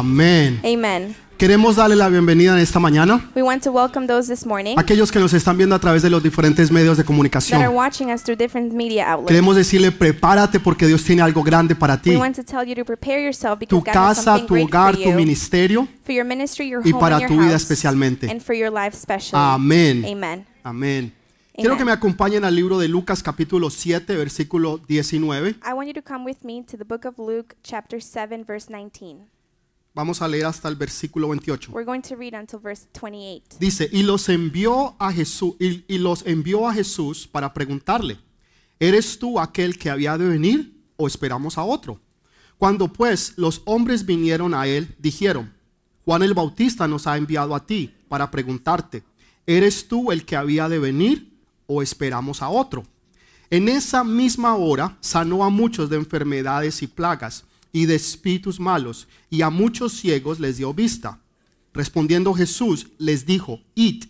Amén. Amen. Queremos darle la bienvenida en esta mañana We want to welcome those this morning aquellos que nos están viendo a través de los diferentes medios de comunicación. that are watching us through different media outlets. Queremos decirle, prepárate porque Dios tiene algo grande para ti. We want to tell you to prepare yourself because Tu God has casa, something tu great hogar, for tu you, ministerio for your ministry, your y home, para and tu your vida house, especialmente. and for your life specially. Amén. Amen. Amén. Quiero que me acompañen al libro de Lucas capítulo 7, versículo 19. I want you to come with me to the book of Luke, chapter 7, verse 19. Vamos a leer hasta el versículo 28. Dice, y los envió a Jesús y los envió a Jesús para preguntarle, ¿eres tú aquel que había de venir o esperamos a otro? Cuando pues los hombres vinieron a él, dijeron, Juan el Bautista nos ha enviado a ti para preguntarte, ¿eres tú el que había de venir o esperamos a otro? En esa misma hora sanó a muchos de enfermedades y plagas y de espíritus malos, y a muchos ciegos les dio vista. Respondiendo Jesús les dijo, id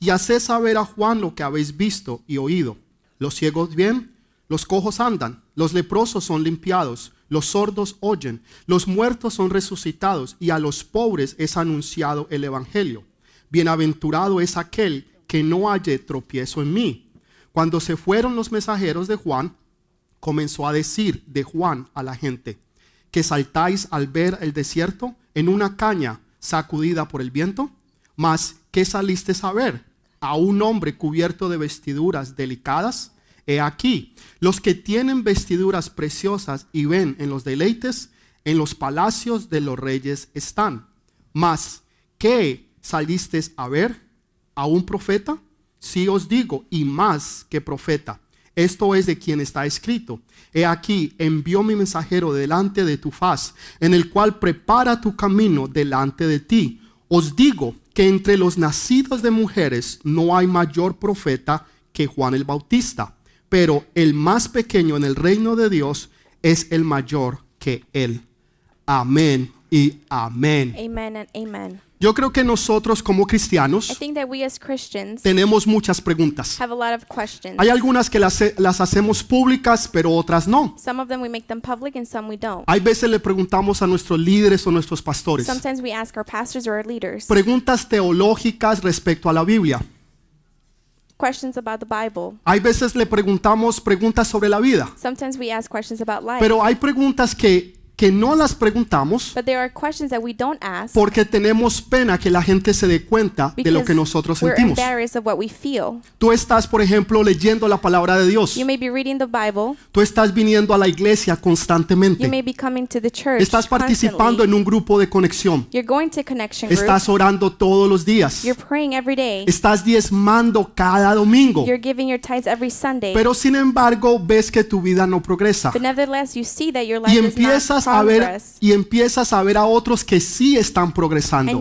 y haced saber a Juan lo que habéis visto y oído. Los ciegos bien, los cojos andan, los leprosos son limpiados, los sordos oyen, los muertos son resucitados y a los pobres es anunciado el Evangelio. Bienaventurado es aquel que no halle tropiezo en mí. Cuando se fueron los mensajeros de Juan, comenzó a decir de Juan a la gente, que saltáis al ver el desierto en una caña sacudida por el viento? Mas, ¿qué salisteis a ver? A un hombre cubierto de vestiduras delicadas. He aquí, los que tienen vestiduras preciosas y ven en los deleites, en los palacios de los reyes están. Mas, ¿qué salisteis a ver? ¿A un profeta? Sí os digo, y más que profeta esto es de quien está escrito. He aquí, envió mi mensajero delante de tu faz, en el cual prepara tu camino delante de ti. Os digo que entre los nacidos de mujeres no hay mayor profeta que Juan el Bautista, pero el más pequeño en el reino de Dios es el mayor que él. Amén y amén. Yo creo que nosotros como cristianos tenemos muchas preguntas. Hay algunas que las, hacemos públicas, pero otras no. Hay veces le preguntamos a nuestros líderes o nuestros pastores. Preguntas teológicas respecto a la Biblia. Hay veces le preguntamos preguntas sobre la vida. Pero hay preguntas que que no las preguntamos porque tenemos pena que la gente se dé cuenta de lo que nosotros sentimos. Tú estás, por ejemplo, leyendo la palabra de Dios. Tú estás viniendo a la iglesia constantemente. Estás participando en un grupo de conexión. Estás orando todos los días. Estás diezmando cada domingo. Pero sin embargo ves que tu vida no progresa. Y empiezas y empiezas a ver a otros que sí están progresando.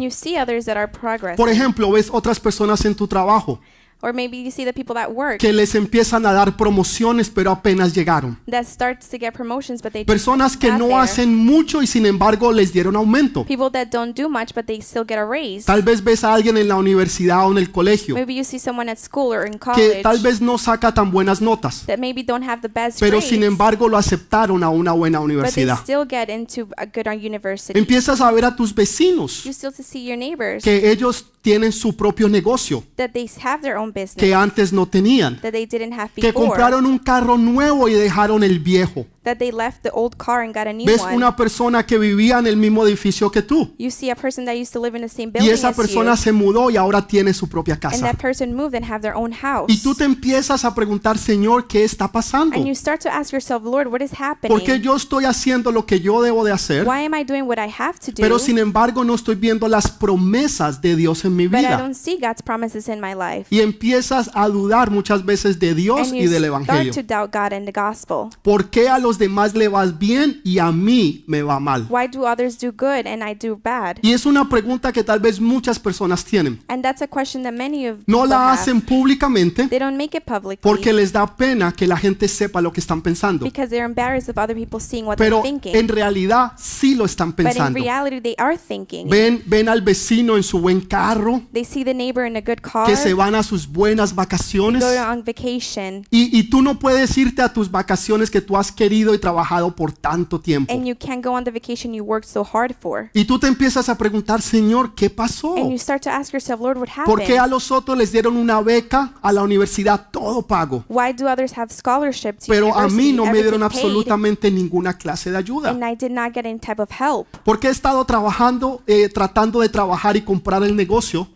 Por ejemplo, ves otras personas en tu trabajo Or maybe you see the people that work. Que les empiezan a dar promociones pero apenas llegaron. That starts to get promotions, but they Personas que no there. hacen mucho y sin embargo les dieron aumento. People that don't do much but they still get a raise. Tal vez ves a alguien en la universidad o en el colegio. Maybe you see someone at school or in college. Que tal vez no saca tan buenas notas. That maybe don't have the best pero grades, sin embargo lo aceptaron a una buena universidad. But they still get into a good university. Empiezas a ver a tus vecinos. You still to see your neighbors. Que ellos tienen su propio negocio. That they have their own que antes no tenían, que compraron un carro nuevo y dejaron el viejo that they left the old car and got a new Ves una persona que vivía en el mismo edificio que tú. You see a person that used to live in the same building Y esa as persona you, se mudó y ahora tiene su propia casa. and that person moved and have their own house. Y tú te empiezas a preguntar, Señor, ¿qué está pasando? And you start to ask yourself, Lord, what is happening? ¿Por qué yo estoy haciendo lo que yo debo de hacer? Why am I doing what I have to do? Pero sin embargo no estoy viendo las promesas de Dios en mi vida. but I don't see God's promises in my life. Y empiezas a dudar muchas veces de Dios and you y del start to doubt God and the gospel. ¿Por qué a los los demás le va bien y a mí me va mal? Why do others do good and I do bad? Y es una pregunta que tal vez muchas personas tienen. And that's a question that many of no la hacen have. públicamente they don't make it publicly porque les da pena que la gente sepa lo que están pensando. Because they're embarrassed of other people seeing what Pero they're thinking. en realidad sí lo están pensando. But in reality they are thinking. Ven, ven al vecino en su buen carro. They see the neighbor in a good car. Que se van a sus buenas vacaciones. go on vacation. Y, y tú no puedes irte a tus vacaciones que tú has querido y trabajado por tanto tiempo. Y tú te empiezas a preguntar, Señor, ¿qué pasó? porque ¿Por qué a los otros les dieron una beca a la universidad todo pago? Pero a mí no me dieron absolutamente ninguna clase de ayuda. porque ¿Por qué he estado trabajando, eh, tratando de trabajar y comprar el negocio?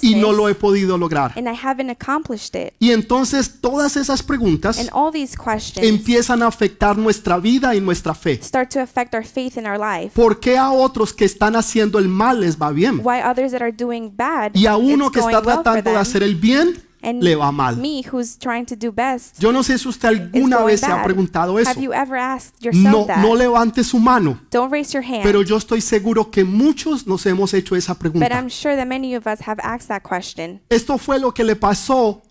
Y no lo he podido lograr. Y entonces todas esas preguntas empiezan a afectar nuestra vida y nuestra fe. Start to affect our faith in our life. ¿Por qué a otros que están haciendo el mal les va bien? Why others that are doing bad, y a uno que está tratando de hacer el bien le va mal. Me, who's trying to do best, Yo no sé si usted alguna vez se ha preguntado eso. No, no levante su mano. Don't raise your hand. Pero yo estoy seguro que muchos nos hemos hecho esa pregunta. Esto fue lo que le pasó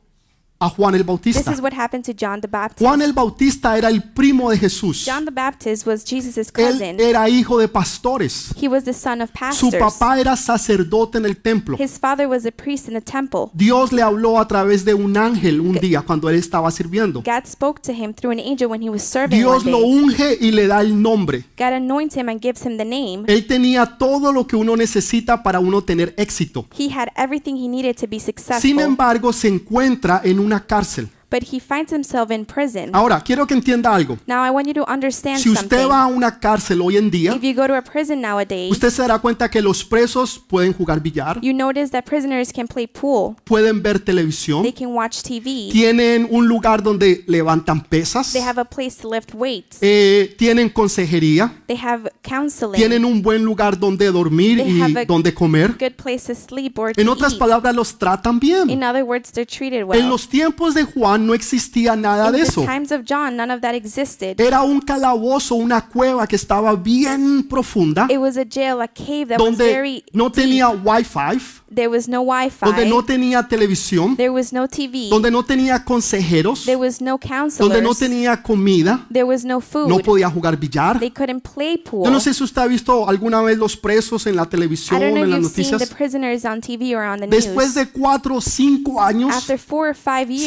a Juan el Bautista. This is what happened to John the Baptist. Juan el Bautista era el primo de Jesús. John the Baptist was Jesus's cousin. Él era hijo de pastores. He was the son of pastors. Su papá era sacerdote en el templo. His father was a priest in the temple. Dios le habló a través de un ángel un día cuando él estaba sirviendo. God spoke to him through an angel when he was serving. Dios lo unge y le da el nombre. God anoints him and gives him the name. Él tenía todo lo que uno necesita para uno tener éxito. He had everything he needed to be successful. Sin embargo, se encuentra en un una cárcel. Ahora, quiero que entienda algo. si usted va a una cárcel hoy en día, usted se dará cuenta que los presos pueden jugar billar, pueden ver televisión, tienen un lugar donde levantan pesas, eh, tienen consejería, tienen un buen lugar donde dormir y donde comer. en otras palabras, los tratan bien. En los tiempos de Juan, no existía nada de eso. Era un calabozo, una cueva que estaba bien profunda. donde no tenía wifi. There no Donde no tenía televisión. Donde no tenía consejeros. donde no tenía comida. no, podía jugar billar. Yo no sé si usted ha visto alguna vez los presos en la televisión en las noticias. Después de cuatro o cinco años,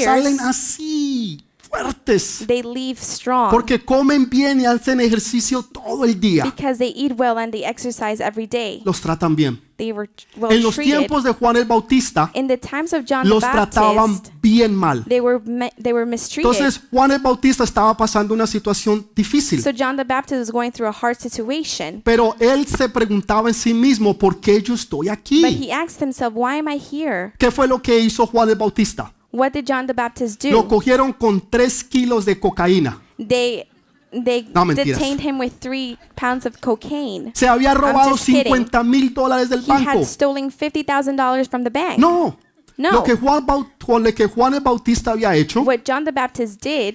salen a así fuertes. They live strong. Porque comen bien y hacen ejercicio todo el día. Because they eat well and they exercise every day. Los tratan bien. They were well en los treated. tiempos de Juan el Bautista, In the times of John los Baptist, trataban bien mal. They were they were mistreated. Entonces Juan el Bautista estaba pasando una situación difícil. So John the Baptist was going through a hard situation. Pero él se preguntaba en sí mismo, ¿por qué yo estoy aquí? But he asked himself, why am I here? ¿Qué fue lo que hizo Juan el Bautista? What did John the Baptist do? Lo cogieron con tres kilos de cocaína. They they no, detained him with three pounds of cocaine. Se había robado I'm 50 mil dólares del He had stolen $50,000 from the bank. No, no. Lo que Juan, el Bautista había hecho John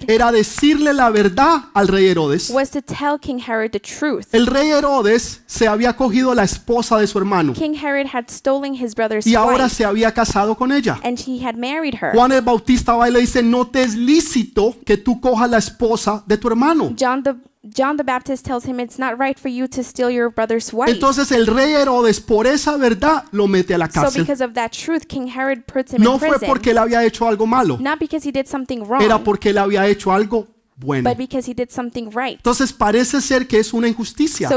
era decirle la verdad al rey Herodes. Was to tell Herod the truth. El rey Herodes se había cogido la esposa de su hermano. King Herod had stolen his brother's y ahora se había casado con ella. And he had married her. Juan el Bautista va y le dice, no te es lícito que tú cojas la esposa de tu hermano. John John the Baptist tells him it's not right for you to steal your brother's wife. Entonces el rey Herodes por esa verdad lo mete a la cárcel. no fue porque él había hecho algo malo. Not Era porque él había hecho algo bueno. Entonces parece ser que es una injusticia.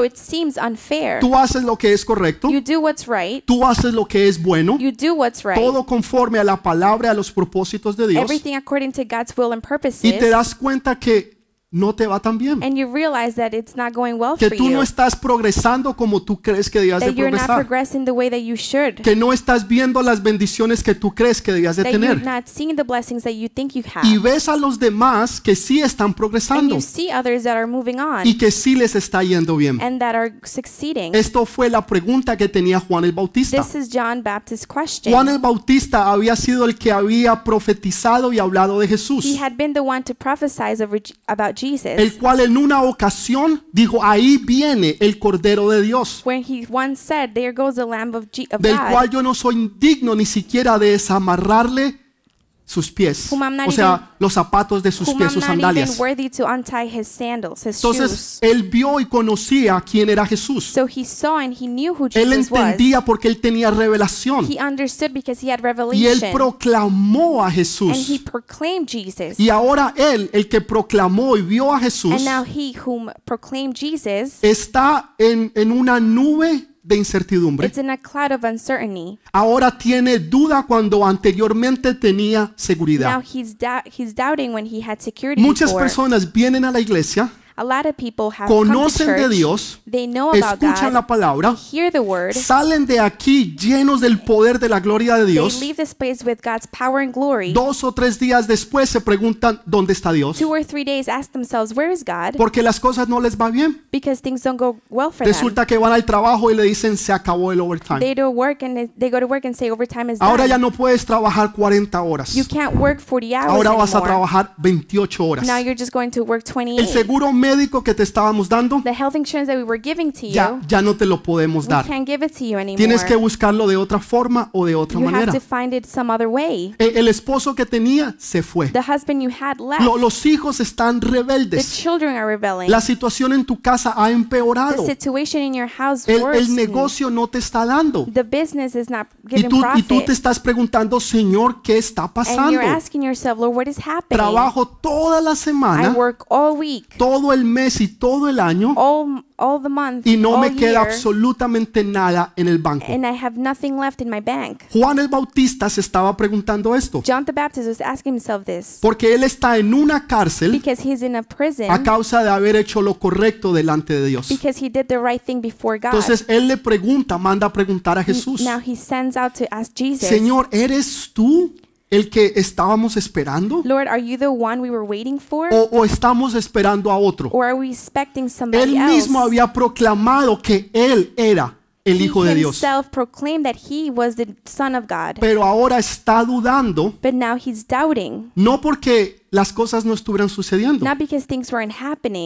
Tú haces lo que es correcto. Tú haces lo que es bueno. Todo conforme a la palabra, a los propósitos de Dios. Y te das cuenta que no te va tan bien. And you realize that it's not going well que tú no estás progresando como tú crees que debías de progresar. Not the way that you que no estás viendo las bendiciones que tú crees que debías de that tener. Not the that you think you have. Y ves a los demás que sí están progresando. And you see that are on. Y que sí les está yendo bien. And that are Esto fue la pregunta que tenía Juan el Bautista. This is John Juan el Bautista había sido el que había profetizado y hablado de Jesús. He had been the one to prophesize about el cual en una ocasión dijo, ahí viene el Cordero de Dios, del cual yo no soy digno ni siquiera de desamarrarle sus pies, o sea, los zapatos de sus pies, sus sandalias. Entonces, él vio y conocía quién era Jesús. Él entendía porque él tenía revelación. Y él proclamó a Jesús. Y ahora él, el que proclamó y vio a Jesús, está en, en una nube de incertidumbre. Ahora tiene duda cuando anteriormente tenía seguridad. Muchas personas vienen a la iglesia conocen de Dios, escuchan la palabra, salen de aquí llenos del poder de la gloria de Dios. Dos o tres días después se preguntan dónde está Dios. Porque las cosas no les va bien. Resulta que van al trabajo y le dicen se acabó el overtime. Ahora ya no puedes trabajar 40 horas. Ahora vas a trabajar 28 horas. El seguro médico que te estábamos dando ya, no te lo podemos dar. Tienes que buscarlo de otra forma o de otra manera. E, el, esposo que tenía se fue. los hijos están rebeldes. La situación en tu casa ha empeorado. El, negocio no te está dando. Y tú, y tú te estás preguntando, Señor, ¿qué está pasando? Trabajo toda la semana. todo el Todo el mes y todo el año y no me queda absolutamente nada en el banco. Juan el Bautista se estaba preguntando esto. Porque él está en una cárcel a, causa de haber hecho lo correcto delante de Dios. Entonces él le pregunta, manda a preguntar a Jesús. Señor, ¿eres tú? el que estábamos esperando? O, estamos esperando a otro? él mismo había proclamado que él era el hijo de Dios. Pero ahora está dudando. No porque las cosas no estuvieran sucediendo,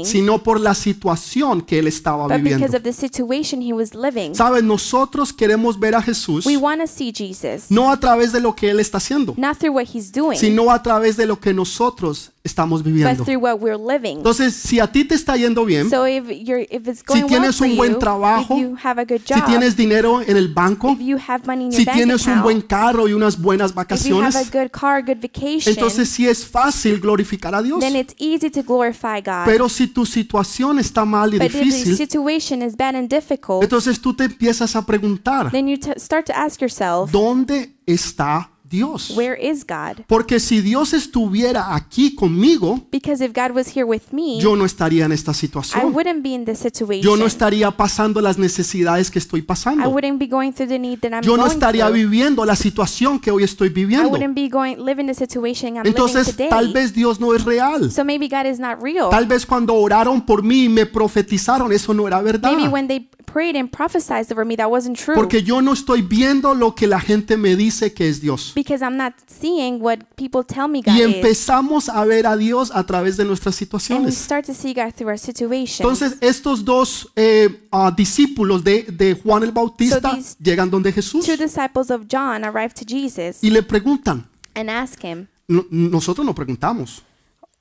sino por la situación que él estaba viviendo. Sabes, nosotros queremos ver a Jesús no a través de lo que él está haciendo, sino a través de lo que nosotros estamos viviendo. Entonces, si a ti te está yendo bien, si tienes un buen trabajo, si tienes dinero en el banco, si tienes un buen carro y unas buenas vacaciones, entonces si es fácil glorificar a Dios. Pero si tu situación está mal y difícil, entonces tú te empiezas a preguntar, ¿dónde está Dios? Where Porque si Dios estuviera aquí conmigo, yo no estaría en esta situación. Yo no estaría pasando las necesidades que estoy pasando. Yo no estaría viviendo la situación que hoy estoy viviendo. Entonces, tal vez Dios no es real. Tal vez cuando oraron por mí y me profetizaron, eso no era verdad. Porque yo no estoy viendo lo que la gente me dice que es Dios. y empezamos a ver a Dios a través de nuestras situaciones. Entonces estos dos eh, ah, discípulos de, Juan el Bautista llegan donde Jesús. John Y le preguntan. nosotros no preguntamos.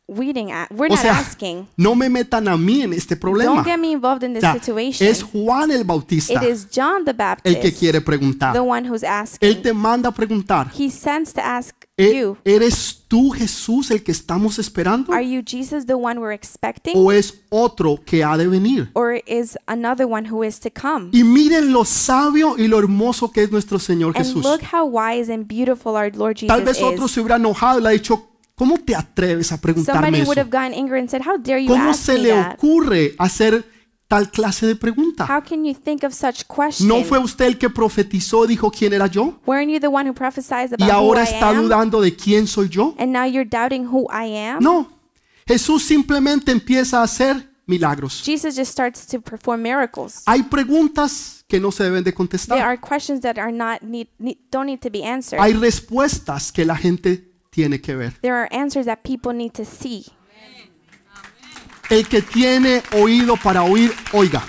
We're o not asking. No me metan a mí en este problema. Don't get me involved in this o sea, situation. Es Juan el Bautista. It is John the Baptist, el que quiere preguntar. The one who's asking. Él te manda a preguntar. He sends to ask e, you. ¿Eres tú Jesús el que estamos esperando? Are you Jesus the one we're expecting? ¿O es otro que ha de venir? Or is another one who is to come? Y miren lo sabio y lo hermoso que es nuestro Señor Jesús. And look how wise and beautiful our Lord Jesus is. Tal vez otro is. se hubiera enojado y le ha dicho ¿Cómo te atreves a preguntarme eso? ¿Cómo se le ocurre hacer tal clase de pregunta? ¿No fue usted el que profetizó, dijo quién era yo? y ahora está dudando de quién soy yo? No. Jesús simplemente empieza a hacer milagros. Hay preguntas que no se deben de contestar. Hay respuestas que la gente tiene que ver. There are answers that people need to see. El que tiene oído para oír, oiga.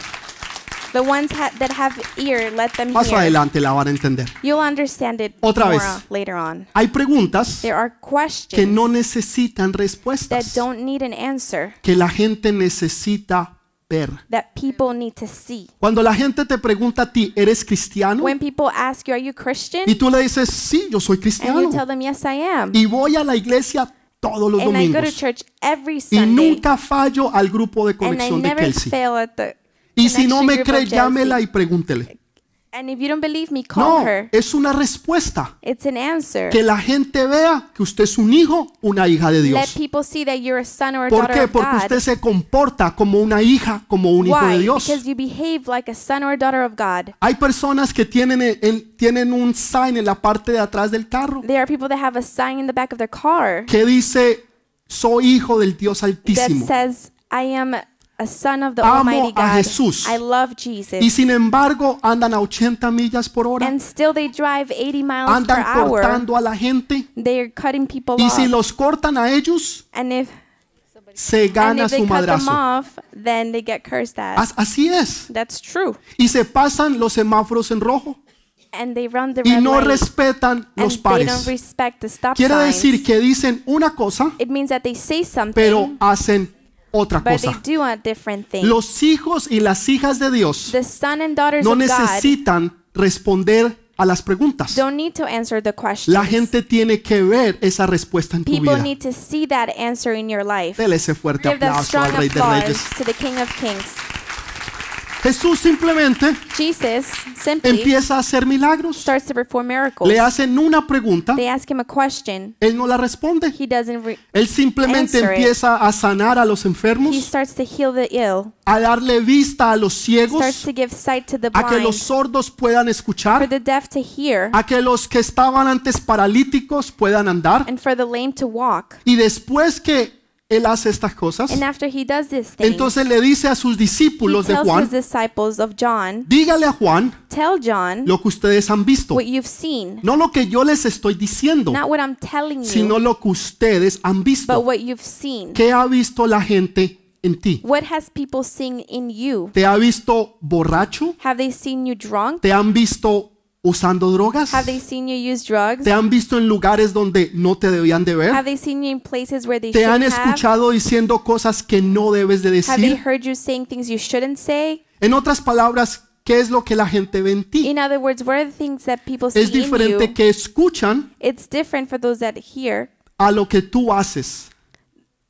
The ones ha that have ear, let them Más hear. adelante la van a entender. You'll understand it Otra vez. Later on. Hay preguntas There are questions que no necesitan respuestas. That don't need an answer. Que la gente necesita That people need to see. Cuando la gente te pregunta a ti, ¿eres cristiano? Y tú le dices, sí, yo soy cristiano. Y voy a la iglesia todos los domingos. Y nunca fallo al grupo de conexión de Kelsey. y si no me cree, llámela y pregúntele. And if you don't believe me, call no, her. es una respuesta. It's an answer. Que la gente vea que usted es un hijo, una hija de Dios. Let people see that you're a son or a ¿Por qué? Porque God. usted se comporta como una hija, como un Why? hijo de Dios. Because you behave like a son or daughter of God. Hay personas que tienen, el, eh, tienen un sign en la parte de atrás del carro. There are people that have a sign in the back of their car. Que dice, soy hijo del Dios Altísimo. That says, I am a son of the Amo Almighty a God. Jesús. I love Jesus. Y sin embargo andan a 80 millas por hora. And still they drive 80 miles Andan per hour. cortando a la gente. They are cutting people y off. si los cortan a ellos, and if, se gana and if su madrazo. off, then they get cursed at. As- Así es. That's true. Y se pasan los semáforos en rojo And they run the red y red no light. respetan And los they don't respect the stop Quiere signs. decir que dicen una cosa, It means that they say something, pero hacen otra cosa. Los hijos y las hijas de Dios no necesitan responder a las preguntas. La gente tiene que ver esa respuesta en tu vida. Need Dele ese fuerte aplauso al Rey de Reyes. Jesús simplemente empieza a hacer milagros. Le hacen una pregunta. Él no la responde. Él simplemente empieza a sanar a los enfermos. He starts to heal the ill. A darle vista a los ciegos. Starts to give sight to the blind. A que los sordos puedan escuchar. For the deaf to hear. A que los que estaban antes paralíticos puedan andar. walk. Y después que él hace estas cosas. entonces le dice a sus discípulos de Juan, dígale a Juan lo que ustedes han visto. No lo que yo les estoy diciendo, sino lo que ustedes han visto. ¿Qué ha visto la gente? En ti. ¿Te ha visto borracho? ¿Te han visto usando drogas? Have they seen you use drugs? ¿Te han visto en lugares donde no te debían de ver? Have they seen you in places where they ¿Te han escuchado have? diciendo cosas que no debes de decir? Have they heard you saying things you shouldn't say? En otras palabras, ¿qué es lo que la gente ve en ti? In other words, what are the things that people see es diferente in you? que escuchan It's different for those that hear a lo que tú haces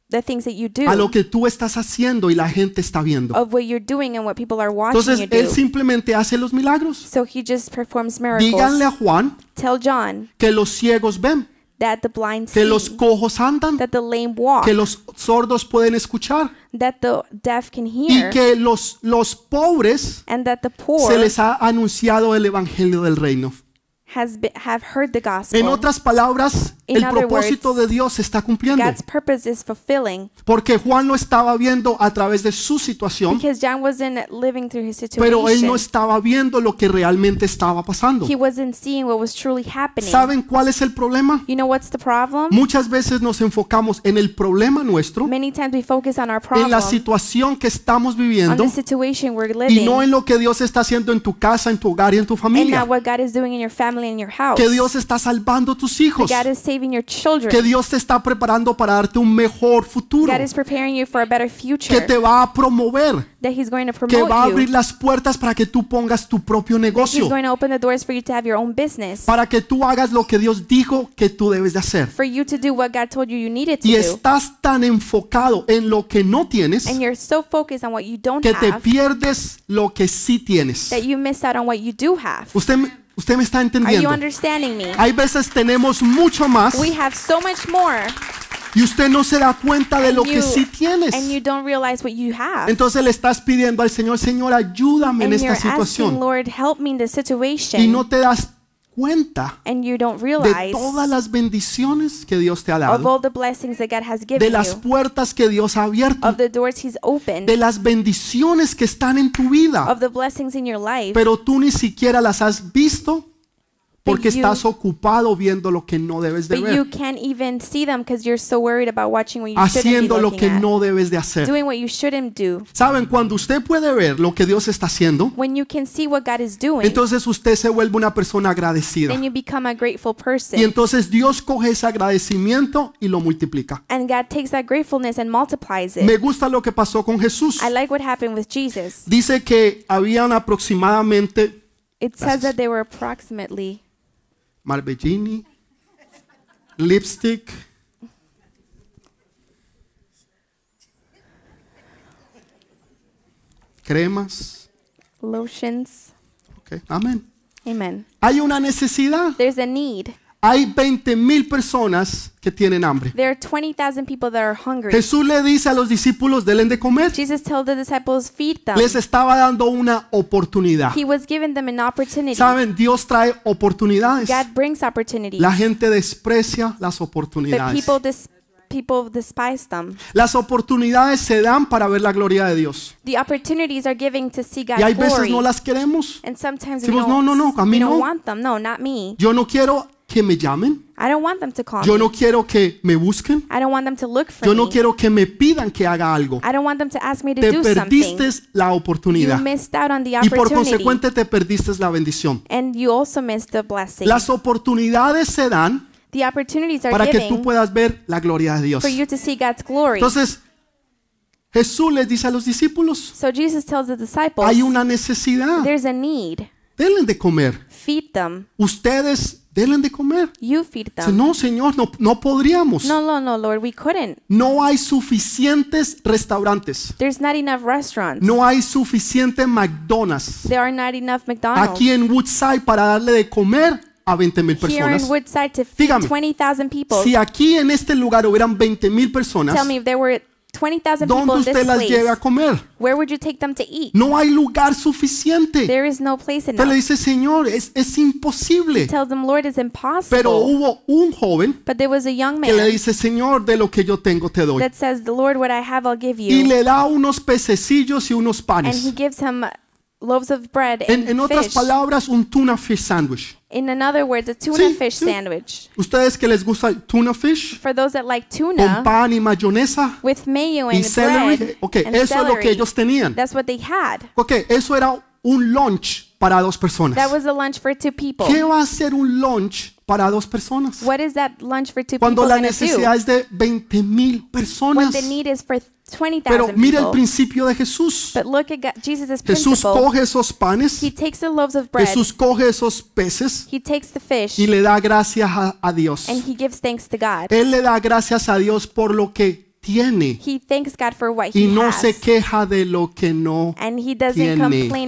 the things that you do, a lo que tú estás haciendo y la gente está viendo. of what you're doing and what people are watching Entonces, you él simplemente hace los milagros. So he just performs miracles. Díganle a Juan Tell John que los ciegos ven, that the blind que los cojos andan, that the lame walk, que los sordos pueden escuchar that the deaf can y que los, los pobres and that the poor se les ha anunciado el evangelio del reino. has be- have heard the gospel. En otras palabras, el propósito de Dios se está cumpliendo. Porque Juan no estaba viendo a través de su situación. Pero él no estaba viendo lo que realmente estaba pasando. ¿Saben cuál es el problema? Muchas veces nos enfocamos en el problema nuestro. En la situación que estamos viviendo. Y no en lo que Dios está haciendo en tu casa, en tu hogar y en tu familia. Que Dios está salvando a tus hijos. Que Dios te está preparando para darte un mejor futuro. Que te va a promover. que va a abrir las puertas para que tú pongas tu propio negocio. Para que tú hagas lo que Dios dijo que tú debes de hacer. y estás tan enfocado en lo que no tienes. que te pierdes lo que sí tienes. That you ¿Usted me está entendiendo? Hay veces tenemos mucho más. Y usted no se da cuenta de lo que sí tienes. Entonces le estás pidiendo al Señor, Señor, ayúdame en esta situación. y no te das cuenta de todas las bendiciones que Dios te ha dado, de las puertas que Dios ha abierto, de las bendiciones que están en tu vida, pero tú ni siquiera las has visto porque estás ocupado viendo lo que no debes de ver. Haciendo lo que no debes de hacer. Doing what you shouldn't do. ¿Saben? Cuando usted puede ver lo que Dios está haciendo, When you can see what God is doing. entonces usted se vuelve una persona agradecida. Then you become a grateful person. Y entonces Dios coge ese agradecimiento y lo multiplica. And God takes that gratefulness and multiplies it. Me gusta lo que pasó con Jesús. I like what happened with Jesus. Dice que habían aproximadamente... It says that they were approximately Marbellini. lipstick. Cremas. Lotions. Okay. Amen. Amen. Hay una necesidad. There's a need. Hay 20.000 personas que tienen hambre. There are 20,000 people that are hungry. Jesús le dice a los discípulos, denle de comer. Jesus told the disciples, feed them. Les estaba dando una oportunidad. He was giving them an opportunity. Saben, Dios trae oportunidades. God brings opportunities. La gente desprecia las oportunidades. But people des people despise them. Las oportunidades se dan para ver la gloria de Dios. The opportunities are giving to see God's glory. Y hay veces no las queremos. And sometimes Decimos, we don't, no, no, no, a mí we don't no. Want them. No, not me. Yo no quiero que me llamen. Yo no quiero que me busquen. Yo no quiero que me pidan que haga algo. Te perdiste la oportunidad y por consecuente te perdiste la bendición. Las oportunidades se dan para que tú puedas ver la gloria de Dios. Entonces, Jesús les dice a los discípulos, hay una necesidad, denle de comer. Ustedes Denle de comer. You feed them. No, Señor, no, no podríamos. No, no, no, Lord, we couldn't. No hay suficientes restaurantes. There's not enough restaurants. No hay suficiente McDonald's. There are not enough McDonald's. Aquí en Woodside para darle de comer a 20 mil personas. Dígame, 20, people, si aquí en este lugar hubieran 20 mil personas, tell me if there were ¿Dónde usted las a comer? No hay lugar suficiente. There is le dice, Señor, es, imposible. Pero hubo un joven que le dice, Señor, de lo que yo tengo te doy. that says, "The Lord, what I have, I'll Y le da unos pececillos y unos panes. gives loaves of bread and en, en otras fish. palabras, un tuna fish sandwich. In another word, a tuna Sí, fish sí. sandwich. Ustedes que les gusta tuna fish For those that like con tuna pan y mayonesa with mayo y and bread celery, ok, and eso es lo que celery, ellos tenían. that's what they had. Ok, eso era un lunch para dos That was a lunch for two people. ¿Qué va a ser un lunch para dos personas? What is that lunch for two Cuando people la do? es de 20 When the need is for Pero mira el principio de Jesús. Jesús coge esos panes. Jesús coge esos peces. Y le da gracias a, Dios. Él le da gracias a Dios por lo que tiene. y no se queja de lo que no tiene.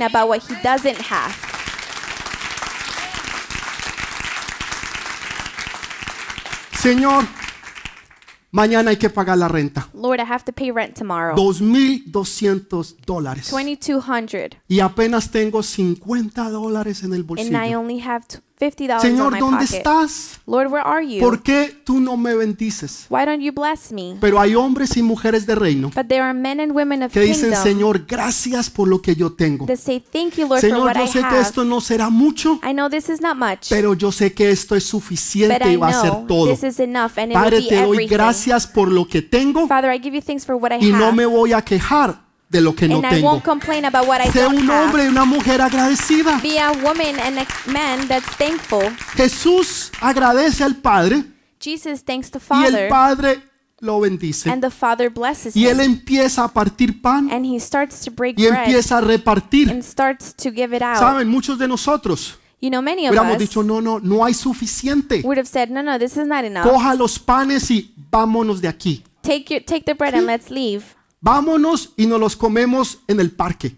Señor, Mañana hay que pagar la renta. Lord, I have to pay rent tomorrow. 2.200 dólares. 2200. Y apenas tengo 50 dólares en el bolsillo. And I only have $50 Señor, my ¿dónde pocket. estás? Lord, where are you? ¿Por qué tú no me bendices? Why don't you bless me? Pero hay hombres y mujeres de reino But there are men and women of que dicen, kingdom Señor, gracias por lo que yo tengo. They say, Thank you, Lord, for Señor, what yo I sé que have. esto no será mucho, I know this is not much, pero yo sé que esto es suficiente y va a ser todo. this is enough and it Padre, will be te doy everything. gracias por lo que tengo Father, I give you thanks for what I y have, no me voy a quejar de lo que no and I tengo. won't complain about what I Sé don't un hombre have. y una mujer agradecida. Be a woman and a man that's thankful. Jesús agradece al Padre Jesus thanks the y el Padre lo bendice. and the Father blesses Y él empieza a partir pan and he starts to break y bread empieza a repartir. and starts to give it out. Saben, muchos de nosotros You know, many of hubiéramos us dicho, no, no, no hay suficiente. would have said, "No, no, this is not enough. Coja los panes y vámonos de aquí. Take your, take the bread and let's leave." vámonos y nos los comemos en el parque.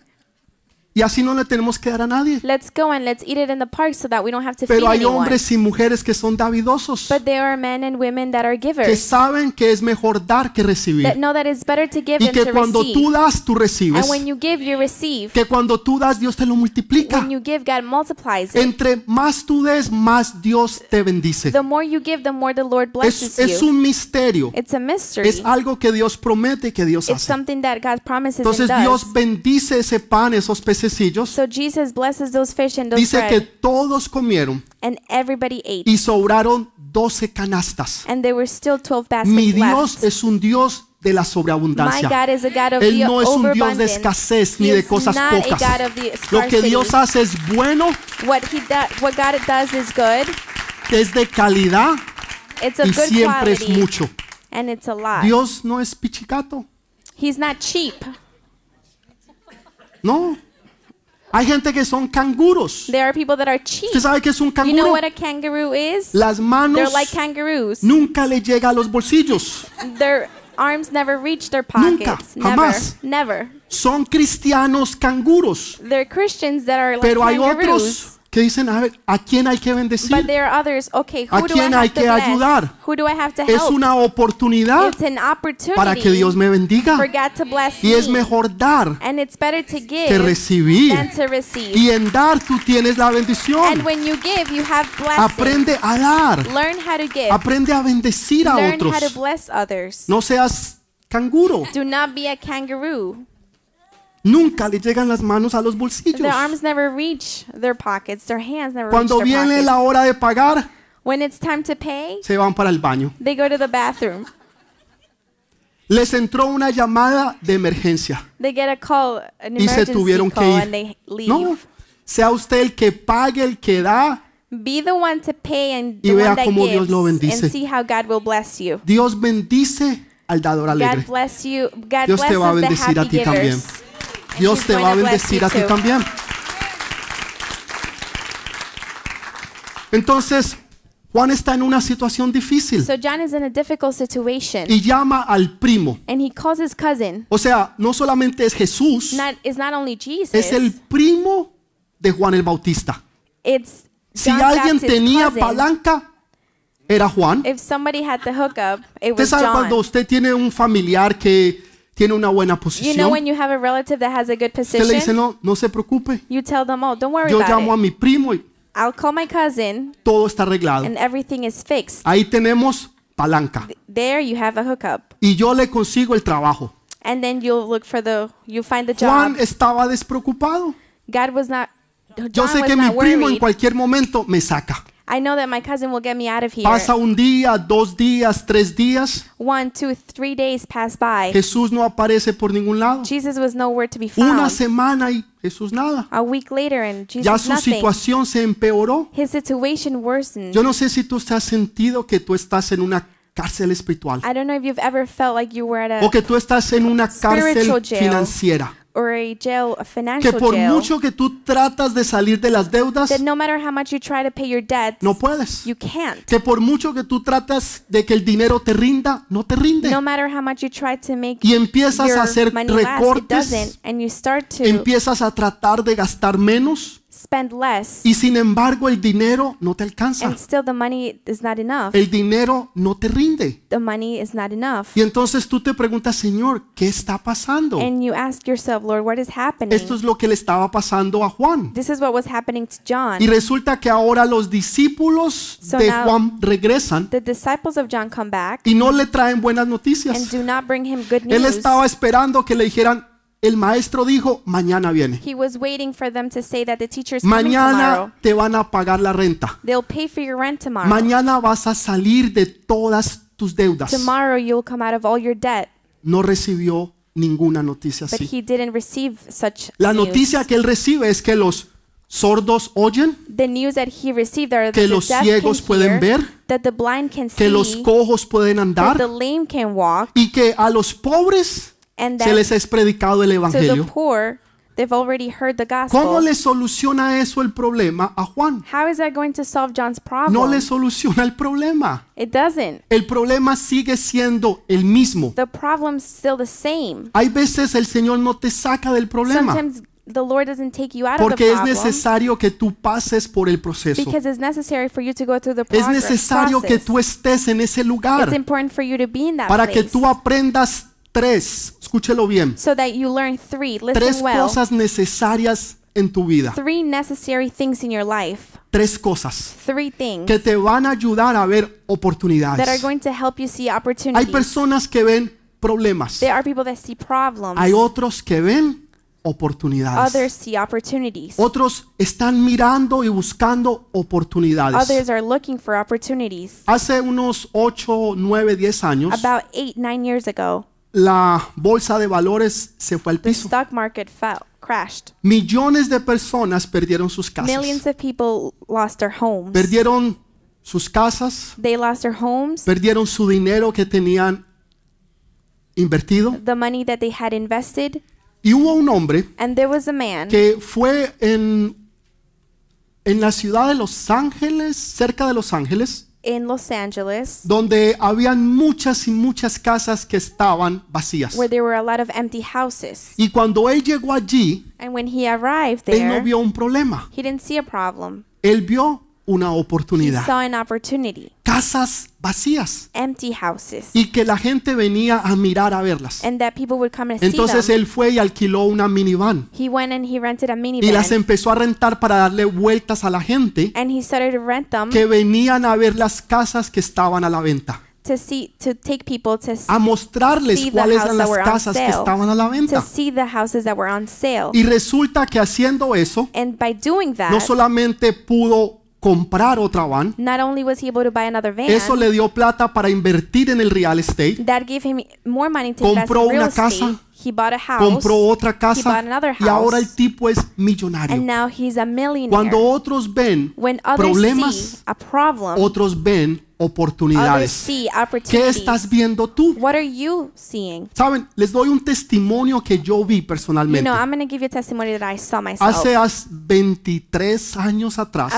Y así no le tenemos que dar a nadie. Let's go and let's eat it in the park so that we don't have to Pero feed hay anyone. hombres y mujeres que son davidosos. But there are men and women that are givers. Que saben que es mejor dar que recibir. That know that it's better to give y than que to cuando receive. tú das, tú recibes. And when you give, you receive. Que cuando tú das, Dios te lo multiplica. When you give, God multiplies it. Entre más tú des, más Dios te bendice. The more you give, the more the Lord blesses es, es un misterio. It's a mystery. Es algo que Dios promete que Dios it's hace. Something that God promises Entonces and does. Dios bendice ese pan, esos peces dice que todos comieron y sobraron 12 canastas. Mi Dios es un Dios de la sobreabundancia. Él no es un Dios de escasez ni de cosas pocas. Lo que Dios hace es bueno. Es de calidad y siempre es mucho. Dios no es pichicato. No. Hay gente que son canguros. There are people that are cheap. ¿Usted sabe qué es un canguro? You know what a kangaroo is? Las manos They're like kangaroos. nunca le llega a los bolsillos. Their arms never reach their pockets. Nunca, jamás. Never, never. Son cristianos canguros. They're Christians that are like Pero hay otros ¿Qué dicen, a ver, ¿a quién hay que bendecir? ¿A quién hay que ayudar? Es una oportunidad para que Dios me bendiga. Y es mejor dar que recibir. Y en dar tú tienes la bendición. Aprende a dar. Aprende a bendecir a otros. No seas canguro. Do not be kangaroo. Nunca le llegan las manos a los bolsillos. Their arms never reach their pockets. Their hands never Cuando reach their viene la hora de pagar, When it's time to pay, se van para el baño. They go to the bathroom. Les entró una llamada de emergencia. They get a call, an y se tuvieron que ir. And they leave. No, sea usted el que pague, el que da. Be the one to pay and the y vea one that cómo gives, Dios lo bendice. And see how God will bless you. Dios bendice al dador alegre. God bless you. God Dios te va a bendecir a ti givers. también. Dios te va a bendecir a ti también. Entonces, Juan está en una situación difícil. Y llama al primo. O sea, no solamente es Jesús. Es el primo de Juan el Bautista. si alguien tenía palanca, era Juan. If somebody cuando usted tiene un familiar que tiene una buena posición, you know when you have a relative that has a good usted le dice, position, no, no se preocupe. you tell them, oh, don't worry Yo llamo a it. mi primo y I'll call my cousin todo está arreglado. and everything is fixed. Ahí tenemos palanca. There you have a hookup. Y yo le consigo el trabajo. And then you'll look for the, you find the Juan job. estaba despreocupado. God was not, John Yo sé was que mi not primo en cualquier momento me saca. I know that my cousin will get me out of here. Pasa un día, dos días, tres días. One, two, three days pass by. Jesús no aparece por ningún lado. Jesus was nowhere to be found. Una semana y Jesús nada. A week later and Jesus ya su nothing. situación se empeoró. His situation worsened. Yo no sé si tú te has sentido que tú estás en una cárcel espiritual. I don't know if you've ever felt like you were at a o que tú estás en una cárcel financiera que por mucho que tú tratas de salir de las deudas, no puedes. Que por mucho que tú tratas de que el dinero te rinda, no te rinde. y empiezas a hacer recortes, empiezas a tratar de gastar menos y sin embargo, el dinero no te alcanza. the money is not enough. El dinero no te rinde. The money is not enough. Y entonces tú te preguntas, Señor, ¿qué está pasando? And you ask yourself, Lord, what is happening? Esto es lo que le estaba pasando a Juan. This is what was happening to John. Y resulta que ahora los discípulos de Juan regresan. The disciples of John come back. Y no le traen buenas noticias. And do not bring him good news. Él estaba esperando que le dijeran el maestro dijo, mañana viene. mañana te van a pagar la renta. Mañana vas a salir de todas tus deudas. No recibió ninguna noticia así. la noticia que él recibe es que los sordos oyen, the news que los ciegos pueden ver, que los cojos pueden andar the lame can walk, y que a los pobres se les ha predicado el evangelio. ¿Cómo le soluciona eso el problema a Juan? No le soluciona el problema. El problema sigue siendo el mismo. Hay veces el Señor no te saca del problema. Sometimes Porque es necesario que tú pases por el proceso. Es necesario que tú estés en ese lugar. Para que tú aprendas tres, escúchelo bien. So tres cosas necesarias en tu vida. Three Tres cosas que te van a ayudar a ver oportunidades. Hay personas que ven problemas. Hay otros que ven oportunidades. Otros están mirando y buscando oportunidades. are looking for opportunities. Hace unos 8, 9, 10 años, years ago, la bolsa de valores se fue al piso. Millones de personas perdieron sus casas. Perdieron sus casas, homes, perdieron su dinero que tenían invertido. Y hubo un hombre que fue en, en la ciudad de Los Ángeles, cerca de Los Ángeles, en Los Angeles, donde habían muchas y muchas casas que estaban vacías. Y cuando él llegó allí, él no vio un problema. Él vio una oportunidad. Casas vacías. houses. Y que la gente venía a mirar a verlas. Entonces él fue y alquiló una minivan. Y las empezó a rentar para darle vueltas a la gente que venían a ver las casas que estaban a la venta. a mostrarles cuáles eran las casas que estaban a la venta. Y resulta que haciendo eso, no solamente pudo comprar otra van. Not only was he able to buy another van, Eso le dio plata para invertir en el real estate. That gave him more money to Compró invest in real una estate. casa. He bought a house, compró otra casa he bought another house, y ahora el tipo es millonario. And now he's a millionaire. Cuando otros ven When problemas, see a problem, otros ven oportunidades. ¿Qué estás viendo tú? you seeing? Saben, les doy un testimonio que yo vi personalmente. Hace 23 años atrás.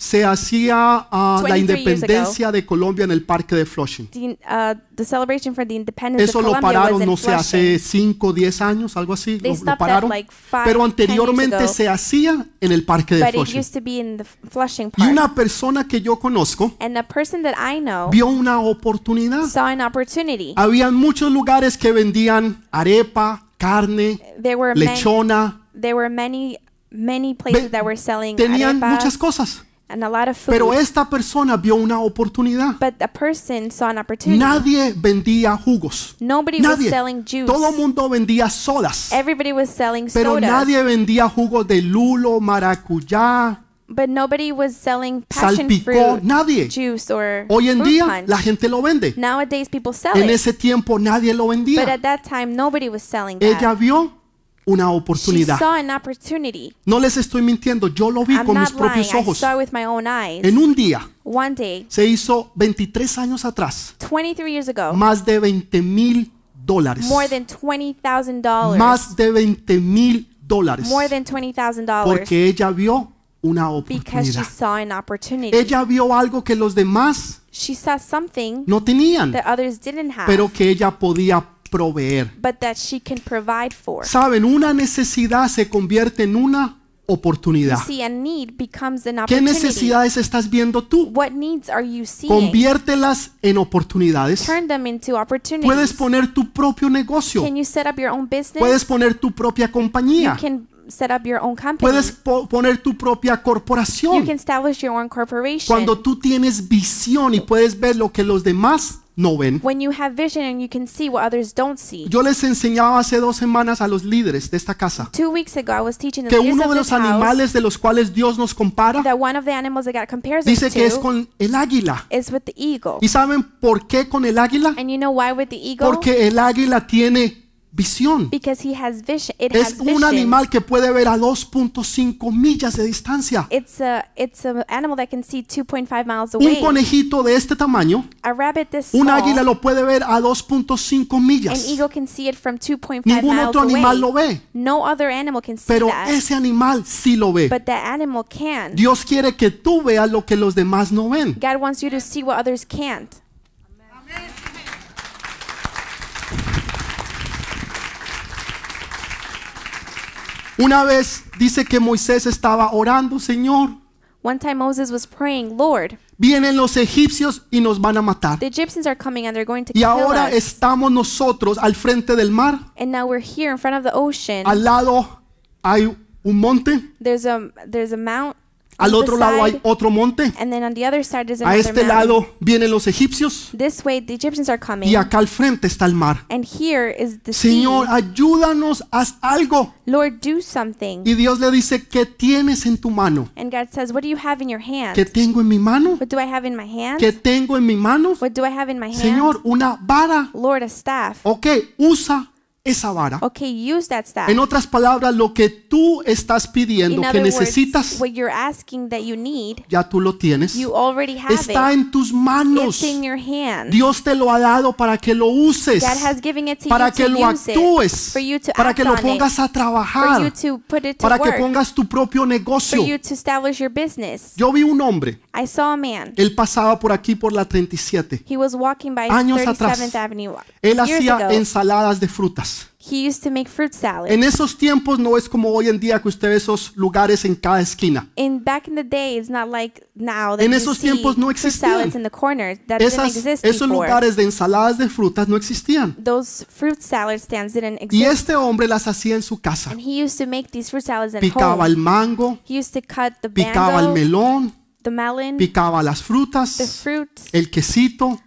se hacía ah, la independencia de Colombia en el Parque de Flushing. Eso lo pararon, no sé, hace 5, 10 años, algo así, lo, pararon. Pero anteriormente se hacía en el Parque de Flushing y una persona que yo conozco conozco And the person that I know vio una oportunidad. Saw an opportunity. Habían muchos lugares que vendían arepa, carne, There were lechona. Many, there were many, many places that were selling Tenían arepas muchas cosas. And a lot of food. Pero esta persona vio una oportunidad. But the person saw an opportunity. Nadie vendía jugos. Nobody nadie. Was selling juice. Todo el mundo vendía sodas. Everybody was selling Pero sodas. nadie vendía jugos de lulo, maracuyá, But nobody was selling passion salpicó fruit, nadie. Juice or Hoy en fruit día punch. la gente lo vende. Nowadays people sell en it. ese tiempo nadie lo vendía. But at that time nobody was selling that. Ella vio una oportunidad. She saw an opportunity. No les estoy mintiendo, yo lo vi I'm con mis lying. propios ojos. I saw it with my own eyes. En un día. One day, se hizo 23 años atrás. 23 years ago, más de 20 mil dólares. More than 20, más de 20 mil dólares. More than 20, porque ella vio una oportunidad. Ella vio algo que los demás no tenían, pero que ella podía proveer. Saben, una necesidad se convierte en una oportunidad. ¿Qué necesidades estás viendo tú? Conviértelas en oportunidades. Puedes poner tu propio negocio. Puedes poner tu propia compañía set up your own company. Puedes poner tu propia corporación. You can establish your own corporation. Cuando tú tienes visión y puedes ver lo que los demás no ven. Yo les enseñaba hace dos semanas a los líderes de esta casa que uno de los animales de los cuales Dios nos compara dice que es con el águila. ¿Y saben por qué con el águila? Porque el águila tiene visión. Because he has vision. It es has un animal que puede ver a 2.5 millas de distancia. that can see 2.5 miles away. Un conejito de este tamaño. A rabbit this un small, águila lo puede ver a 2.5 millas. An eagle can see it from 2.5 Ningún miles otro animal away. lo ve. No other animal can see Pero that. ese animal sí lo ve. But that animal can. Dios quiere que tú veas lo que los demás no ven. God wants you to see what others can't. Amen. Una vez dice que Moisés estaba orando, Señor. One time Moses was praying, Lord. Vienen los egipcios y nos van a matar. The Egyptians are coming and they're going to y ahora us. estamos nosotros al frente del mar. And now we're here in front of the ocean. Al lado hay un monte. There's a, there's a mount. Al otro lado hay otro monte. A este lado vienen los egipcios. Y acá al frente está el mar. Señor, ayúdanos, haz algo. Y Dios le dice, ¿qué tienes en tu mano? ¿Qué tengo en mi mano? ¿Qué tengo en mi mano? Señor, una vara. Ok, usa esa vara. use that En otras palabras, lo que tú estás pidiendo, que necesitas, ya tú lo tienes. Está en tus manos. Dios te lo ha dado para que lo uses, para que lo actúes, para que lo pongas a trabajar, para que pongas tu propio negocio. Yo vi un hombre. Él pasaba por aquí por la 37. Años atrás. Él hacía ensaladas de frutas. He used to make fruit salad. En esos tiempos no es como hoy en día que usted ve esos lugares en cada esquina. In back in the day, it's not like now that En you esos see tiempos no existían. in the corner. That Esas- didn't exist esos before. lugares de ensaladas de frutas no existían. Those fruit salad stands didn't exist. Y este hombre las hacía en su casa. And he used to make these fruit salads at Picaba home. el mango, He used to cut the picaba el melón, the melon, picaba las frutas. the fruits. el quesito,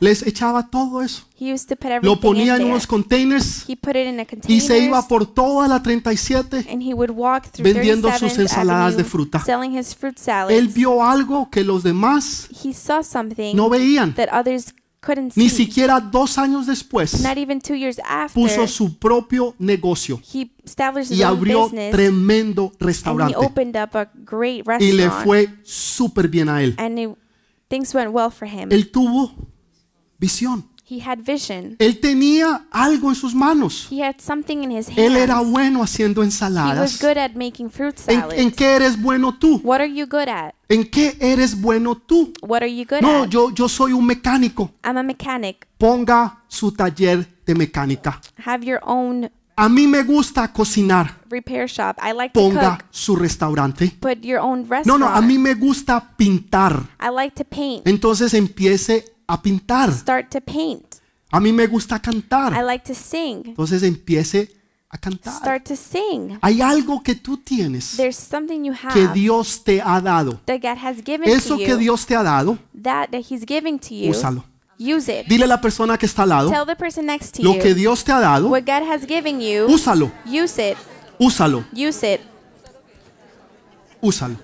les echaba todo eso. Lo ponía en unos containers y se iba por toda la 37 vendiendo sus ensaladas de fruta. Él vio algo que los demás no veían. Ni siquiera dos años después puso su propio negocio y abrió tremendo restaurante y le fue súper bien a él. Things went well for him. Él tuvo visión. He had vision. Él tenía algo en sus manos. He had something in his hands. Él era bueno haciendo ensaladas. He was good at making fruit salads. ¿En, ¿En, qué eres bueno tú? What are you good at? ¿En qué eres bueno tú? What are you good no, at? yo, yo soy un mecánico. I'm a mechanic. Ponga su taller de mecánica. Have your own a mí me gusta cocinar. Repair Ponga su restaurante. No, no, a mí me gusta pintar. Entonces empiece a pintar. Start to paint. A mí me gusta cantar. I like to sing. Entonces empiece a cantar. Start to sing. Hay algo que tú tienes que Dios te ha dado. That God has given Eso que Dios te ha dado, that úsalo. Use it. Dile a la persona que está al lado Tell the person next to lo que Dios te ha dado. what God has given you. Úsalo, Use it. úsalo, Use it. úsalo.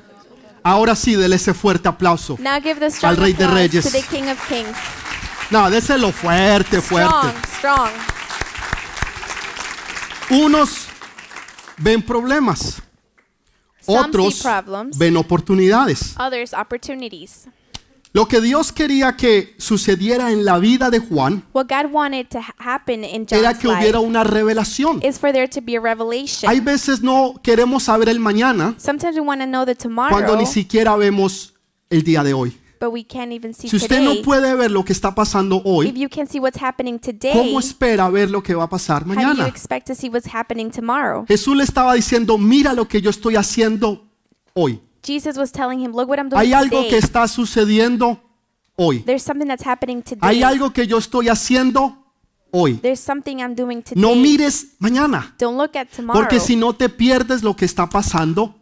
Ahora sí, dele ese fuerte aplauso. Now give the strong Al Rey de Reyes. to the King of Kings. No, déselo fuerte, fuerte. Strong, strong. Unos ven problemas, Some otros ven oportunidades. others opportunities. Lo que Dios quería que sucediera en la vida de Juan era que hubiera una revelación. Hay veces no queremos saber el mañana cuando ni siquiera vemos el día de hoy. si usted no puede ver lo que está pasando hoy, ¿cómo espera ver lo que va a pasar mañana? Jesús le estaba diciendo, mira lo que yo estoy haciendo hoy. Jesus was telling him, Look what I'm doing Hay algo que está sucediendo hoy. There's something that's happening today. Hay algo que yo estoy haciendo hoy. There's something I'm doing today. No mires mañana. Don't look at tomorrow. Porque si no te pierdes lo que está pasando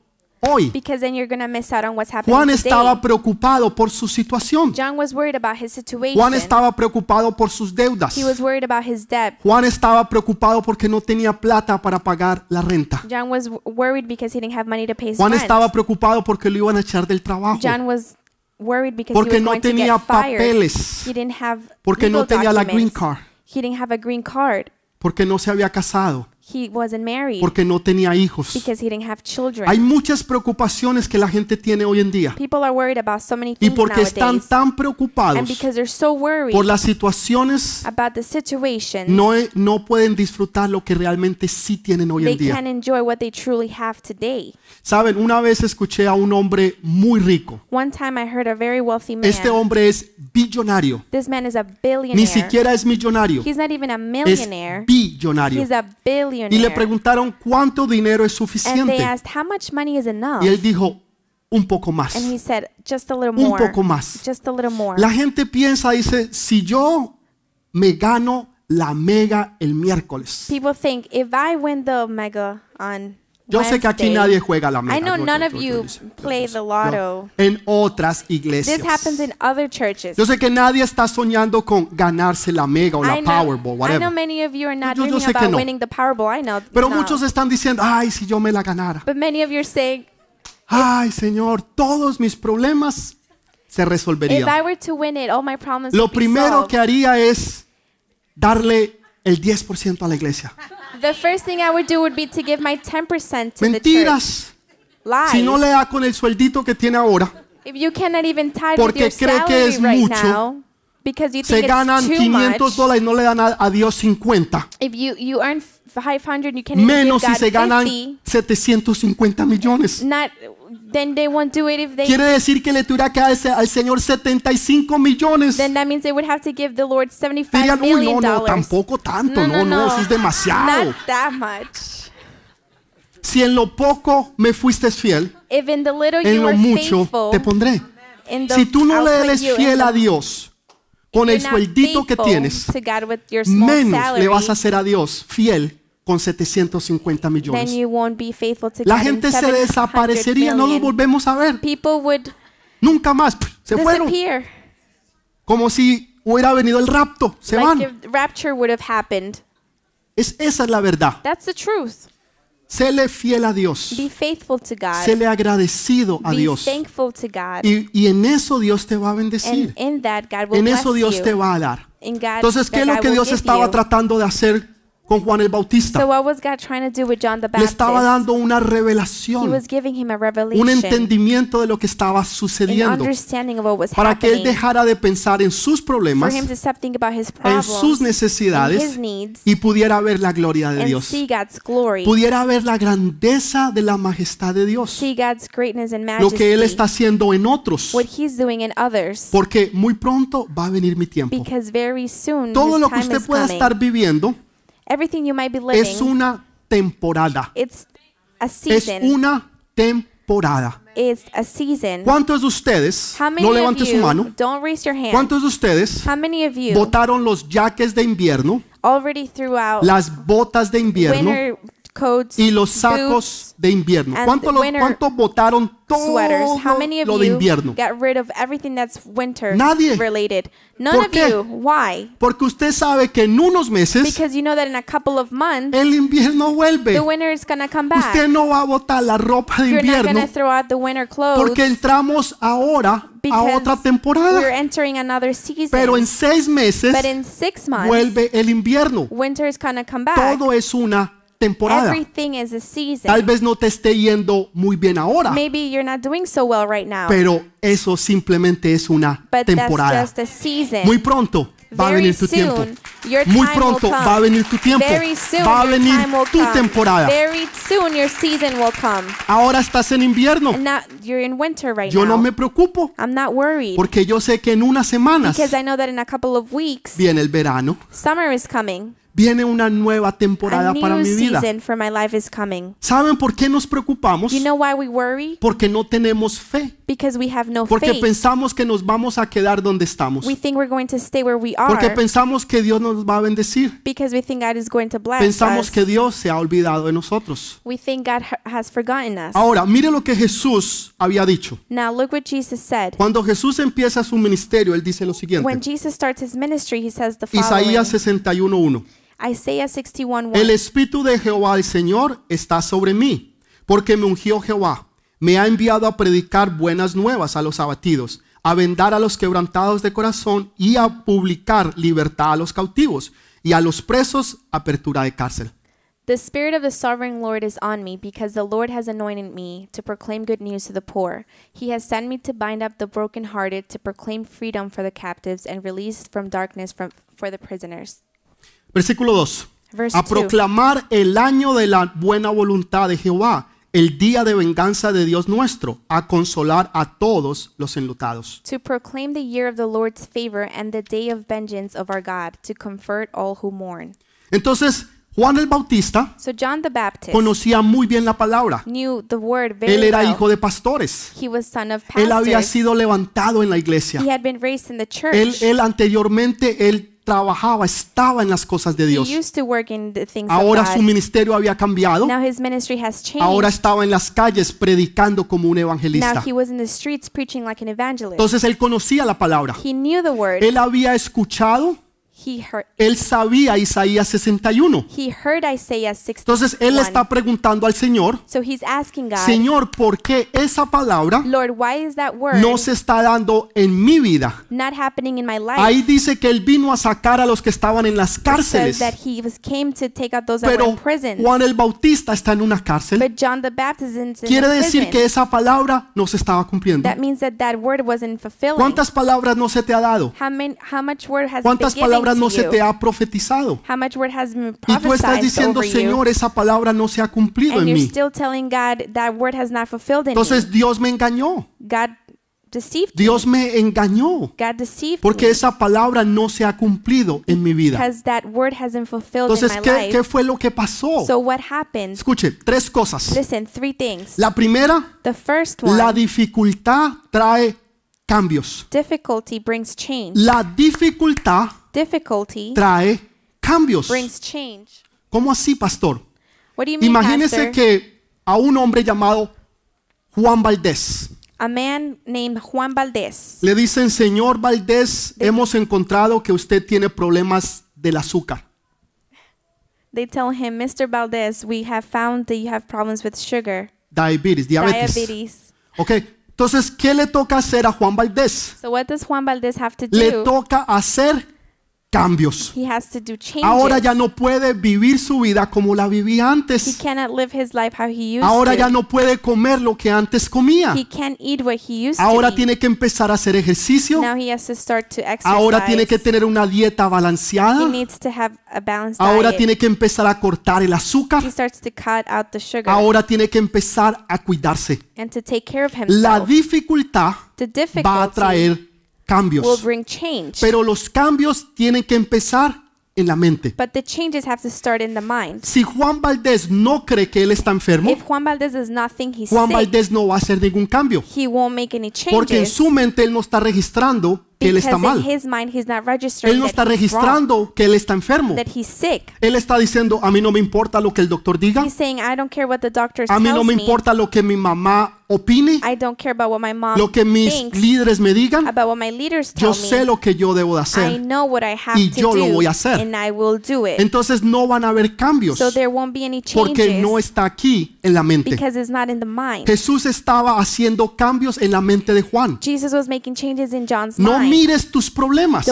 hoy. Because then you're gonna miss out on what's happening Juan today. estaba preocupado por su situación. John was worried about his situation. Juan estaba preocupado por sus deudas. He was worried about his debt. Juan estaba preocupado porque no tenía plata para pagar la renta. John was worried because he didn't have money to pay his Juan estaba preocupado porque lo iban a echar del trabajo. John was worried because porque he was no going tenía to get papeles. He didn't have porque no tenía documents. la green card. He didn't have a green card. Porque no se había casado. He wasn't married porque no tenía hijos. Because he didn't have children. Hay muchas preocupaciones que la gente tiene hoy en día. People are worried about so many things y porque nowadays. están tan preocupados And because they're so worried por las situaciones, about the situations, no, no pueden disfrutar lo que realmente sí tienen hoy en día. Can't enjoy what they truly have today. Saben, una vez escuché a un hombre muy rico. One time I heard a very wealthy man. Este hombre es billonario. This man is a billionaire. Ni siquiera es millonario. He's not even a millionaire. Es billonario. He's a billionaire. Y le preguntaron cuánto dinero es suficiente. y él dijo, un poco más. un poco más. La gente piensa, dice, si yo me gano la mega el miércoles. mega yo sé que aquí nadie juega la mega. I know none of you play the lotto. En otras iglesias. This happens in other churches. Yo sé que nadie está soñando con ganarse la mega o la Powerball, whatever. I know many of you are not yo, yo dreaming about no. winning the Powerball. I know. Pero no. muchos están diciendo, ay, si yo me la ganara. But many of you are saying, ay, Señor, todos mis problemas se resolverían. If I were to win it, all my problems Lo would be primero que haría es darle el 10% a la iglesia. The first thing I would do would be to give my 10% to the church. Mentiras. Si no le da con el sueldito que tiene ahora, If you cannot even tithe with porque your cree que es mucho, porque se ganan 500 dólares y no le dan a, Dios 50. Menos si se ganan 750 millones. Quiere decir que le tuviera que dar al Señor 75 millones. Dirían, no, no, tampoco tanto, no, no, no, es demasiado. Si en lo poco me fuiste fiel, en lo mucho te pondré. si tú no le eres fiel a Dios, con el sueldito que tienes, menos le vas a hacer a Dios fiel con 750 millones. La gente se desaparecería, no lo volvemos a ver. Nunca más, se fueron. Como si hubiera venido el rapto, se van. Es, esa es la verdad. Séle fiel a Dios. Be faithful Séle agradecido a Dios. Y, y, en eso Dios te va a bendecir. en eso Dios te va a dar. Entonces, ¿qué es lo que Dios estaba tratando de hacer con Juan el Bautista. Le estaba dando una revelación, un entendimiento de lo que estaba sucediendo, para que él dejara de pensar en sus problemas, en sus necesidades y pudiera ver la gloria de Dios, pudiera ver la grandeza de la majestad de Dios, lo que él está haciendo en otros, porque muy pronto va a venir mi tiempo. Todo lo que usted pueda estar viviendo Everything you might be es una temporada. It's a season. Es una temporada. It's a season. ¿Cuántos de ustedes, no levanten su mano, ¿cuántos de ustedes votaron los jaques de invierno, las botas de invierno, y los sacos de invierno. ¿Cuántos cuánto votaron todo lo de invierno? Nadie. Related? None ¿Por qué? Porque usted sabe que en unos meses el invierno vuelve. Usted no va a botar la ropa de invierno porque entramos ahora a otra temporada. Pero en seis meses vuelve el invierno. Todo es una temporada. Tal vez no te esté yendo muy bien ahora. Pero eso simplemente es una temporada. Muy pronto va a venir tu tiempo. Muy pronto va a venir tu tiempo. va a venir tu temporada. Ahora estás en invierno. yo no me preocupo. Porque yo sé que en unas semanas viene el verano. Viene una nueva temporada para mi vida. ¿Saben por qué nos preocupamos? Porque no tenemos fe. Porque pensamos que nos vamos a quedar donde estamos. Porque pensamos que Dios nos va a bendecir. We pensamos que Dios se ha olvidado de nosotros. Ahora, mire lo que Jesús había dicho. Cuando Jesús empieza su ministerio, él dice lo siguiente. When Jesus starts his Isaías 61:1. Isaiah 61, El Espíritu de Jehová, el Señor, está sobre mí, porque me ungió Jehová. Me ha enviado a predicar buenas nuevas a los abatidos, a vendar a los quebrantados de corazón y a publicar libertad a los cautivos y a los presos apertura de cárcel. The Spirit of the Sovereign Lord is on me, because the Lord has anointed me to proclaim good news to the poor. He has sent me to bind up the brokenhearted, to proclaim freedom for the captives, and release from darkness from, for the prisoners. Versículo 2. a proclamar el año de la buena voluntad de Jehová, el día de venganza de Dios nuestro, a consolar a todos los enlutados. Entonces, Juan el Bautista conocía muy bien la palabra. Él era hijo de pastores. Él había sido levantado en la iglesia. Él, él anteriormente, él trabajaba, estaba en las cosas de Dios. Ahora su ministerio había cambiado. Ahora estaba en las calles predicando como un evangelista. Entonces él conocía la palabra. Él había escuchado él sabía Isaías 61. Entonces él está preguntando al Señor, Señor, ¿por qué esa palabra no se está dando en mi vida? Ahí dice que él vino a sacar a los que estaban en las cárceles. Pero Juan el Bautista está en una cárcel. Quiere decir que esa palabra no se estaba cumpliendo. ¿Cuántas palabras no se te ha dado? ¿Cuántas palabras no se te ha profetizado. Y tú estás diciendo, Señor, esa palabra no se ha cumplido en mí. Entonces Dios me engañó. Dios me engañó. porque esa palabra no se ha cumplido en mi vida. Entonces, ¿qué, ¿qué, fue lo que pasó? Escuche, tres cosas. La primera, la dificultad trae cambios. Difficulty brings change. La dificultad trae cambios. brings change. ¿Cómo así, pastor? Imagínese que a un hombre llamado Juan Valdés A man named Juan Valdés. le dicen, Señor Valdés, hemos encontrado que usted tiene problemas del azúcar. They tell him, Mr. Valdez, we have found that you have problems with sugar, Diabetes, diabetes. diabetes. Entonces, ¿qué le toca hacer a Juan Valdés? Valdez Le toca hacer cambios. Ahora ya no puede vivir su vida como la vivía antes. Ahora ya no puede comer lo que antes comía. Ahora tiene que empezar a hacer ejercicio. Ahora tiene que tener una dieta balanceada. Ahora tiene que empezar a cortar el azúcar. Ahora tiene que empezar a cuidarse. La dificultad va a traer cambios. Pero los cambios tienen que empezar en la mente. Si Juan Valdez no cree que él está enfermo, Juan Valdez no va a hacer ningún cambio. Porque en su mente él no está registrando que él está mal. Él no está registrando que él está enfermo. Él está diciendo, a mí no me importa lo que el doctor diga. a mí no me importa lo que mi mamá opine. lo que mis líderes me digan. yo sé lo que yo debo de hacer. y yo lo voy a hacer. Entonces no van a haber cambios. porque no está aquí en la mente. Jesús estaba haciendo cambios en la mente de Juan. No mires tus problemas.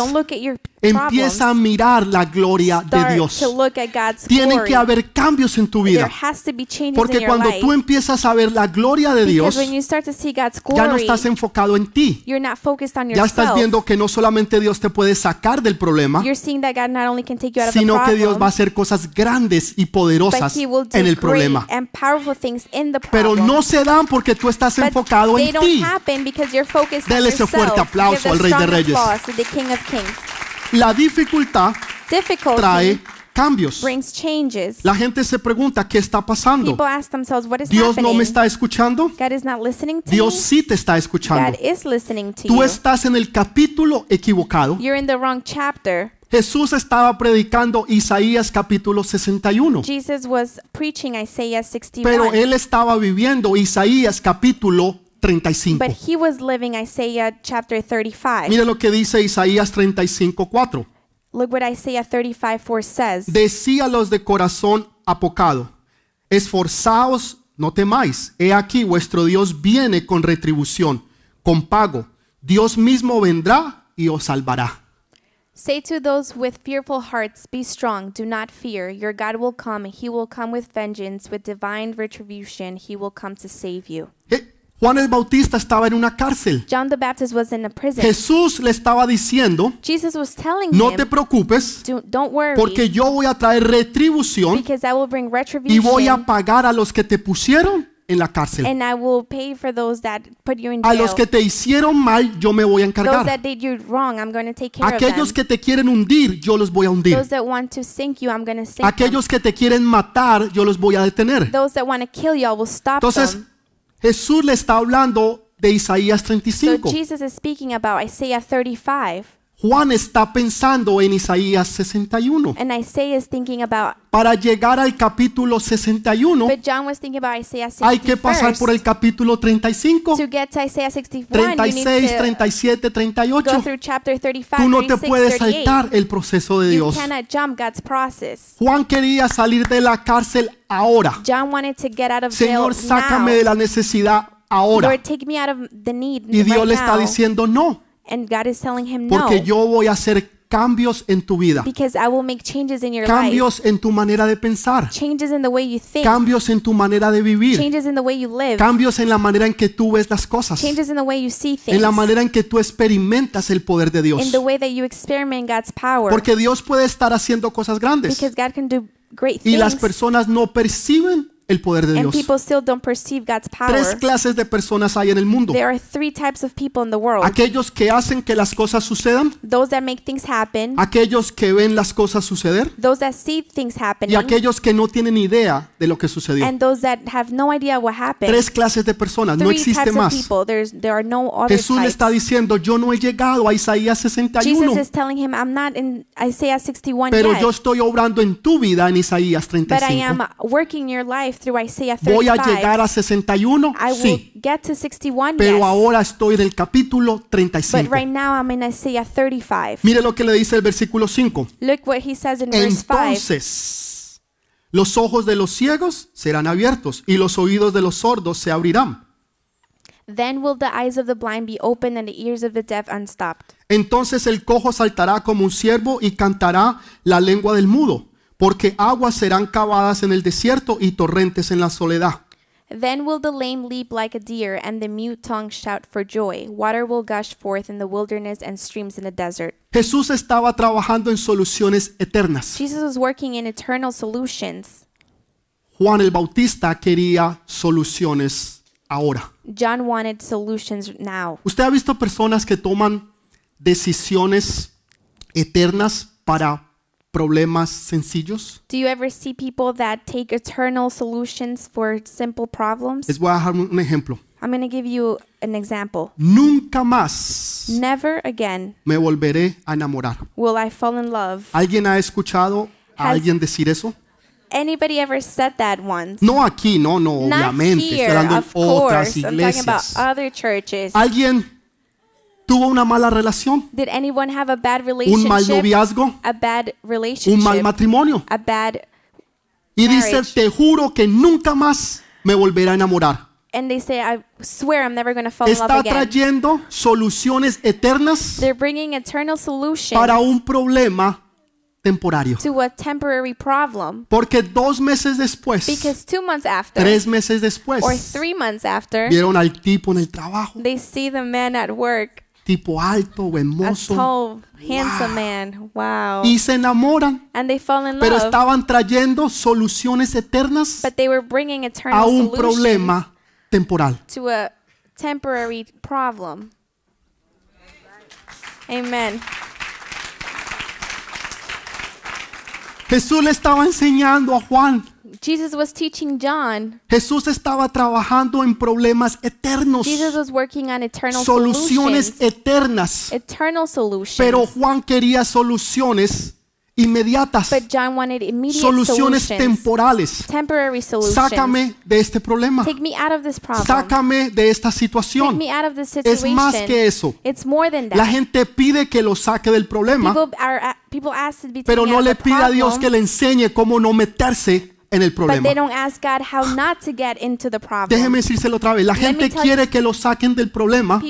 Empieza a mirar la gloria de Dios. Tienen que haber cambios en tu vida. Porque cuando tú empiezas a ver la gloria de Dios, ya no estás enfocado en ti. Ya estás viendo que no solamente Dios te puede sacar del problema, sino que Dios va a hacer cosas grandes y poderosas en el problema. Pero no se dan porque tú estás enfocado en ti. Dele ese fuerte aplauso al Rey la dificultad trae cambios. La gente se pregunta qué está pasando. Dios no me está escuchando. Dios sí te está escuchando. Tú estás en el capítulo equivocado. Jesús estaba predicando Isaías capítulo 61. 61. Pero él estaba viviendo Isaías capítulo 35. But he was living Isaiah chapter 35. Mira lo que dice Isaías 35:4. Look what Isaiah 35:4 says. Decía los de corazón apocado, esforzaos, no temáis, he aquí vuestro Dios viene con retribución, con pago. Dios mismo vendrá y os salvará. Say to those with fearful hearts, Be strong, do not fear. Your God will come, he will come with vengeance, with divine retribution, he will come to save you. Juan el Bautista estaba en una cárcel. Jesús le estaba diciendo, no te preocupes, porque yo voy a traer retribución y voy a pagar a los que te pusieron en la cárcel. A los que te hicieron mal, yo me voy a encargar. Aquellos que te quieren hundir, yo los voy a hundir. Aquellos que te quieren matar, yo los voy a detener. Entonces, Jesús le está hablando de Isaías 35. So Jesus is speaking about Isaiah 35. Juan está pensando en Isaías 61. Para llegar al capítulo 61, hay que pasar por el capítulo 35, 36, 37, 38. Tú no te puedes saltar el proceso de Dios. Juan quería salir de la cárcel ahora. Señor, sácame de la necesidad ahora. y Dios le está diciendo no. Porque yo voy a hacer cambios en tu vida. Because I will make changes in your cambios en tu manera de pensar. Changes in the way you think. Cambios en tu manera de vivir. Changes in the way you live. Cambios en la manera en que tú ves las cosas. Changes in the way you see things. En la manera en que tú experimentas el poder de Dios. In the way that you God's power. Porque Dios puede estar haciendo cosas grandes. Because God can do great Y las personas no perciben el poder de Dios. Tres clases de personas hay en el mundo. Aquellos que hacen que las cosas sucedan. Aquellos que ven las cosas suceder. Y aquellos que no tienen idea de lo que sucedió. Tres clases de personas, no existe más. Jesús le está diciendo, yo no he llegado a Isaías 61. Pero yo estoy obrando en tu vida en Isaías 35. Voy a llegar a 61, pero ahora estoy del capítulo 35. Mire lo que le dice el versículo 5. Entonces, los ojos de los ciegos serán abiertos y los oídos de los sordos se abrirán. Then will the eyes of the blind be opened and the ears of the deaf unstopped. Entonces el cojo saltará como un ciervo y cantará la lengua del mudo porque aguas serán cavadas en el desierto y torrentes en la soledad. Then will the lame leap like a deer, and the mute tongue shout for joy. Water will gush forth in the wilderness and streams in the desert. Jesús estaba trabajando en soluciones eternas. Jesus was working in eternal solutions. Juan el Bautista quería soluciones ahora. John wanted solutions now. ¿Usted ha visto personas que toman decisiones eternas para problemas sencillos? Do you ever see people that take eternal solutions for simple problems? Les voy a dar un ejemplo. I'm going to give you an example. Nunca más Never again me volveré a enamorar. will I fall in love. ¿Alguien ha escuchado a alguien decir eso? Anybody ever said that once? No aquí, no, no, Not obviamente. Here, hablando of otras course. I'm talking about other churches. Alguien ¿Tuvo una mala relación? Did anyone have a bad relationship? ¿Un mal noviazgo? A bad relationship? ¿Un mal matrimonio? A bad y dice, te juro que nunca más me volverá a enamorar. And they say, I swear I'm never fall Está again. trayendo soluciones eternas para un problema temporario. To a temporary problem. Porque dos meses después, two months after, tres meses después, or three months after, vieron al tipo en el trabajo. They see the man at work tipo alto, hermoso. handsome man. Wow. Y se enamoran. Pero estaban trayendo soluciones eternas a un problema temporal. Amen. Jesús le estaba enseñando a Juan Jesús estaba trabajando en problemas eternos. Jesus working on soluciones eternas. Pero Juan quería soluciones inmediatas. soluciones temporales. Sácame de este problema. Sácame de esta situación. es más que eso. La gente pide que lo saque del problema. Uh, pero no le pide a Dios que le enseñe cómo no meterse en el problema. Déjeme decírselo otra vez. La gente quiere que lo saquen del problema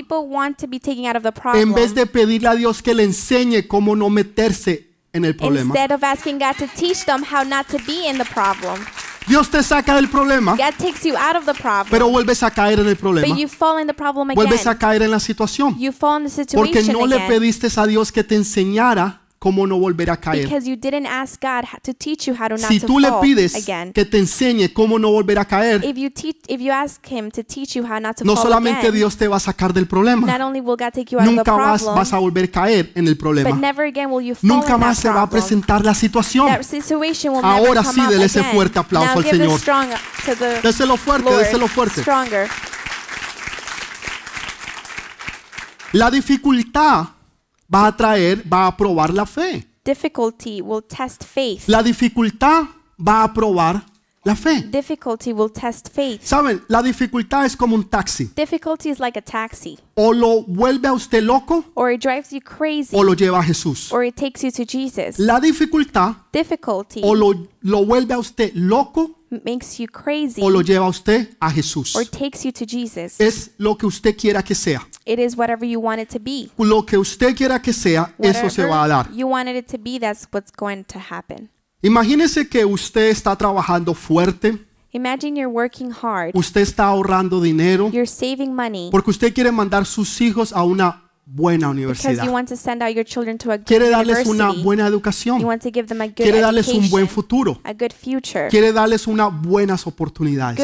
en vez de pedirle a Dios que le enseñe cómo no meterse en el problema. Dios te saca del problema, pero vuelves a caer en el problema. Vuelves a caer en la situación. Porque no le pediste a Dios que te enseñara cómo no volver a caer. Si tú le pides que te enseñe cómo no volver a caer, no solamente Dios te va a sacar del problema, nunca más vas a volver a caer en el problema. Nunca más se va a presentar la situación. Ahora sí, déle ese fuerte aplauso al Señor. Déselo fuerte, déselo fuerte. La dificultad va a traer, va a probar la fe. Difficulty will test faith. La dificultad va a probar la fe. Difficulty will test faith. Saben, la dificultad es como un taxi. Difficulty taxi. O lo vuelve a usted loco. O lo lleva a Jesús. La dificultad. O lo, vuelve a usted loco. Makes you crazy. O lo lleva a usted a Jesús. Es lo que usted quiera que sea. It is whatever you want it to be. Lo que usted quiera que sea, eso se va a dar. You it to be, that's what's going to happen. Imagínese que usted está trabajando fuerte. Imagine you're working hard. Usted está ahorrando dinero. You're saving money. Porque usted quiere mandar sus hijos a una buena universidad. Quiere darles una buena educación. Quiere darles un buen futuro. Quiere darles unas buenas oportunidades.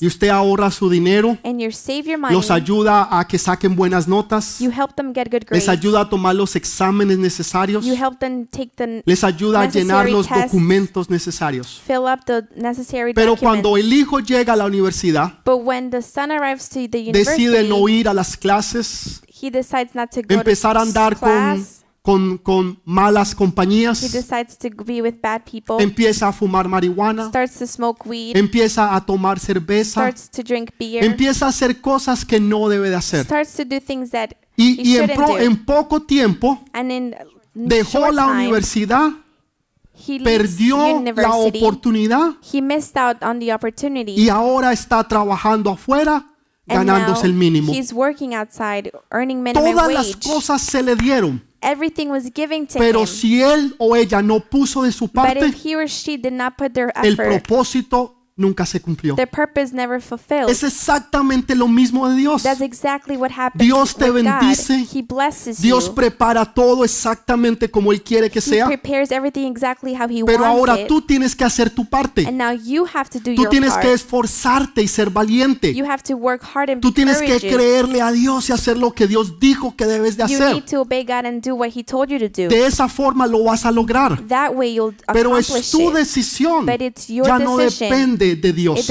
Y usted ahorra su dinero. Los ayuda a que saquen buenas notas. Les ayuda a tomar los exámenes necesarios. Les ayuda a llenar los documentos necesarios. Pero cuando el hijo llega a la universidad, decide no ir a las clases. He decides not to go empezar a andar class. Con, con, con, malas compañías. He decides to be with bad people. Empieza a fumar marihuana. Starts to smoke weed. Empieza a tomar cerveza. Starts to drink beer. Empieza a hacer cosas que no debe de hacer. Starts to do things that y, he y en, pro, en, poco tiempo dejó la time, universidad perdió la oportunidad he missed out on the opportunity, y ahora está trabajando afuera ganándose el mínimo. He's working outside, earning las cosas se le dieron. Everything was given to Pero si él o ella no puso de su But parte, el propósito nunca se cumplió. Es exactamente lo mismo de Dios. Dios te bendice. Dios prepara todo exactamente como Él quiere que sea. Pero ahora tú tienes que hacer tu parte. Tú tienes que esforzarte y ser valiente. Tú tienes que creerle a Dios y hacer lo que Dios dijo que debes de hacer. De esa forma lo vas a lograr. Pero es tu decisión. Ya no depende de, Dios.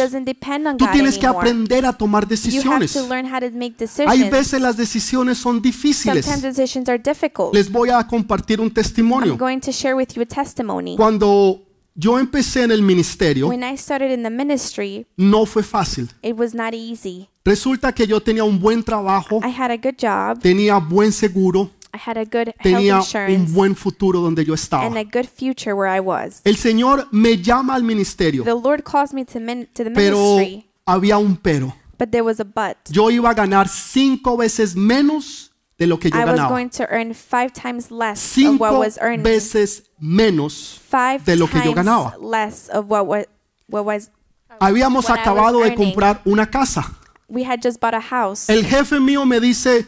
Tú tienes que aprender a tomar decisiones. Hay veces las decisiones son difíciles. Les voy a compartir un testimonio. Cuando yo empecé en el ministerio, no fue fácil. Resulta que yo tenía un buen trabajo, tenía buen seguro, I had a good tenía insurance un buen futuro donde yo estaba. and a good future where I was. El Señor me llama al ministerio, The Lord calls me to, min- to the pero había un pero. but there was a but. Yo iba a ganar cinco veces menos de lo que yo I was going to earn five times less of what Cinco was earning. veces menos. five de lo que yo times ganaba. less of what was, what was Habíamos What I was acabado de comprar una casa. we had just bought a house. El jefe mío me dice,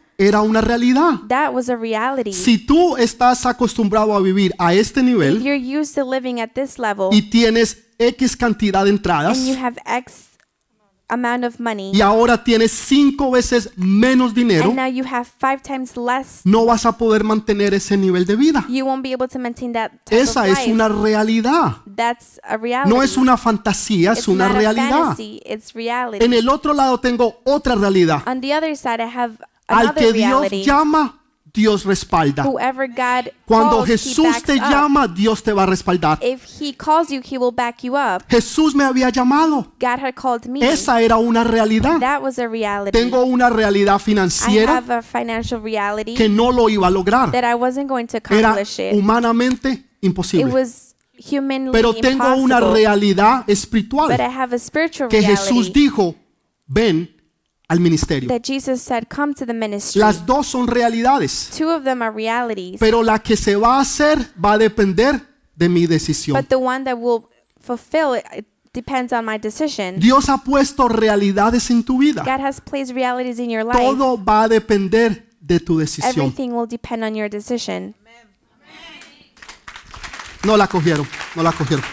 era una realidad. Si tú estás acostumbrado a vivir a este nivel y tienes X cantidad de entradas y ahora tienes cinco veces menos dinero, no vas a poder mantener ese nivel de vida. Esa es una realidad. No es una fantasía, es una realidad. En el otro lado tengo otra realidad. Al que Dios llama, Dios respalda. Cuando Jesús te llama, Dios te va a respaldar. Jesús me había llamado. Esa era una realidad. Tengo una realidad financiera que no lo iba a lograr. era humanamente imposible. Pero tengo una realidad espiritual que Jesús dijo, ven al ministerio. Las dos son realidades. Pero la que se va a hacer va a depender de mi decisión. Dios ha puesto realidades en tu vida. Todo va a depender de tu decisión. No la cogieron, no la cogieron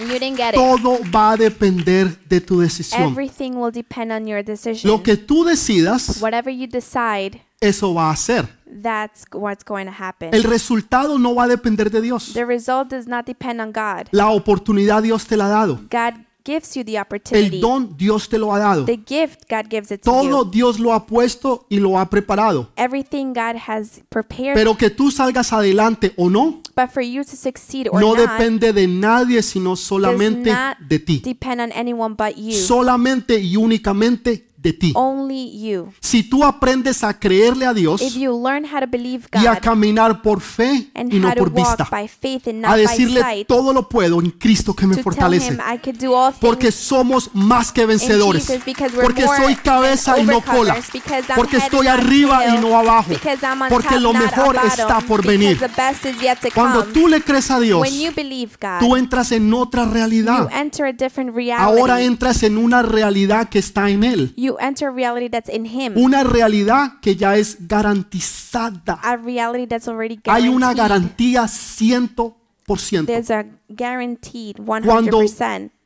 you didn't get it. Todo va a depender de tu decisión. Everything will depend on your decision. Lo que tú decidas, Whatever you decide, eso va a ser. That's what's going to happen. El resultado no va a depender de Dios. The result does not depend on God. La oportunidad Dios te la ha dado. God gives you the opportunity. El don Dios te lo ha dado. The gift God gives it to Todo you. Dios lo ha puesto y lo ha preparado. Everything God has prepared. Pero que tú salgas adelante o no no depende de nadie sino solamente de ti. Depend on anyone but you. Solamente y únicamente de ti. Si tú aprendes a creerle a Dios y a caminar por fe y no por vista, a decirle todo lo puedo en Cristo que me fortalece, porque somos más que vencedores, porque soy cabeza y no cola, porque estoy arriba y no abajo, porque lo mejor está por venir. Cuando tú le crees a Dios, tú entras en otra realidad. Ahora entras en una realidad que está en Él. You enter reality that's in him. Una realidad que ya es garantizada. A reality that's already Hay una garantía 100%. There's a guaranteed 100%. Cuando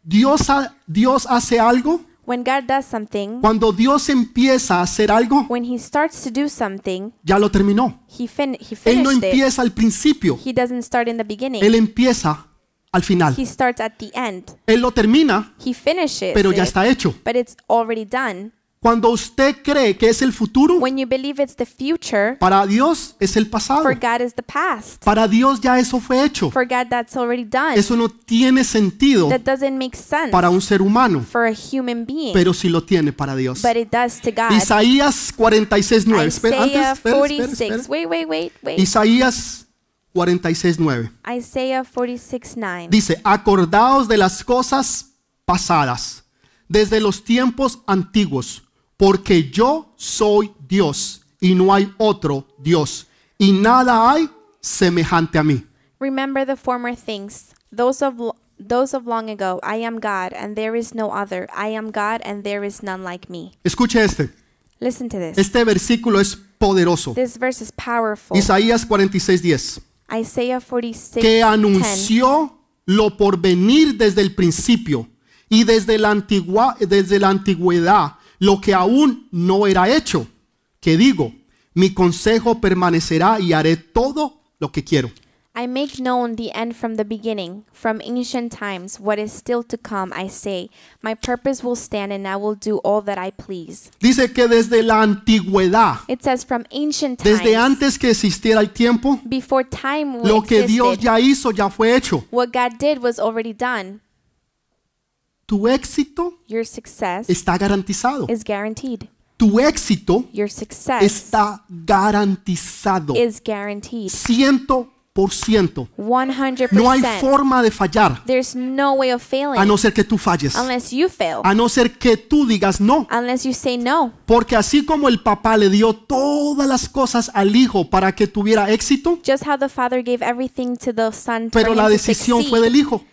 Dios, ha, Dios hace algo, When God does something, cuando Dios empieza a hacer algo, when he starts to do something, ya lo terminó. He fin he Él no empieza it. al principio. He doesn't start in the beginning. Él empieza al final. He starts at the end. Él lo termina, He finishes pero ya it, está hecho. But it's already done. Cuando usted cree que es el futuro, When you believe it's the future, para Dios es el pasado. For God is the past. Para Dios ya eso fue hecho. For God that's already done. Eso no tiene sentido That doesn't make sense para un ser humano, for a human being, pero sí lo tiene para Dios. But it does to God. Isaías 46:9. Isaiah 46. Wait, wait, wait, wait. Isaías 46.9. Isaiah 46.9. Dice, acordaos de las cosas pasadas, desde los tiempos antiguos, porque yo soy Dios y no hay otro Dios, y nada hay semejante a mí. Remember the former things, those of, those of long ago, I am God and there is no other, I am God and there is none like me. Escuche este. Listen to this. Este versículo es poderoso. This verse is powerful. Isaías 46.10 que anunció lo por venir desde el principio y desde la, antigua, desde la antigüedad, lo que aún no era hecho. Que digo, mi consejo permanecerá y haré todo lo que quiero. I make known the end from the beginning, from ancient times, what is still to come, I say. My purpose will stand and I will do all that I please. Dice que desde la antigüedad, It says from ancient times, desde antes que existiera el tiempo, before time lo que existed, Dios ya hizo ya fue hecho. what God did was already done. Tu éxito Your success está garantizado. is guaranteed. Tu éxito Your success está garantizado. is guaranteed. No hay forma de fallar. a no ser que tú falles. a no ser que tú digas no. no. Porque así como el papá le dio todas las cosas al hijo para que tuviera éxito, pero la decisión fue del hijo.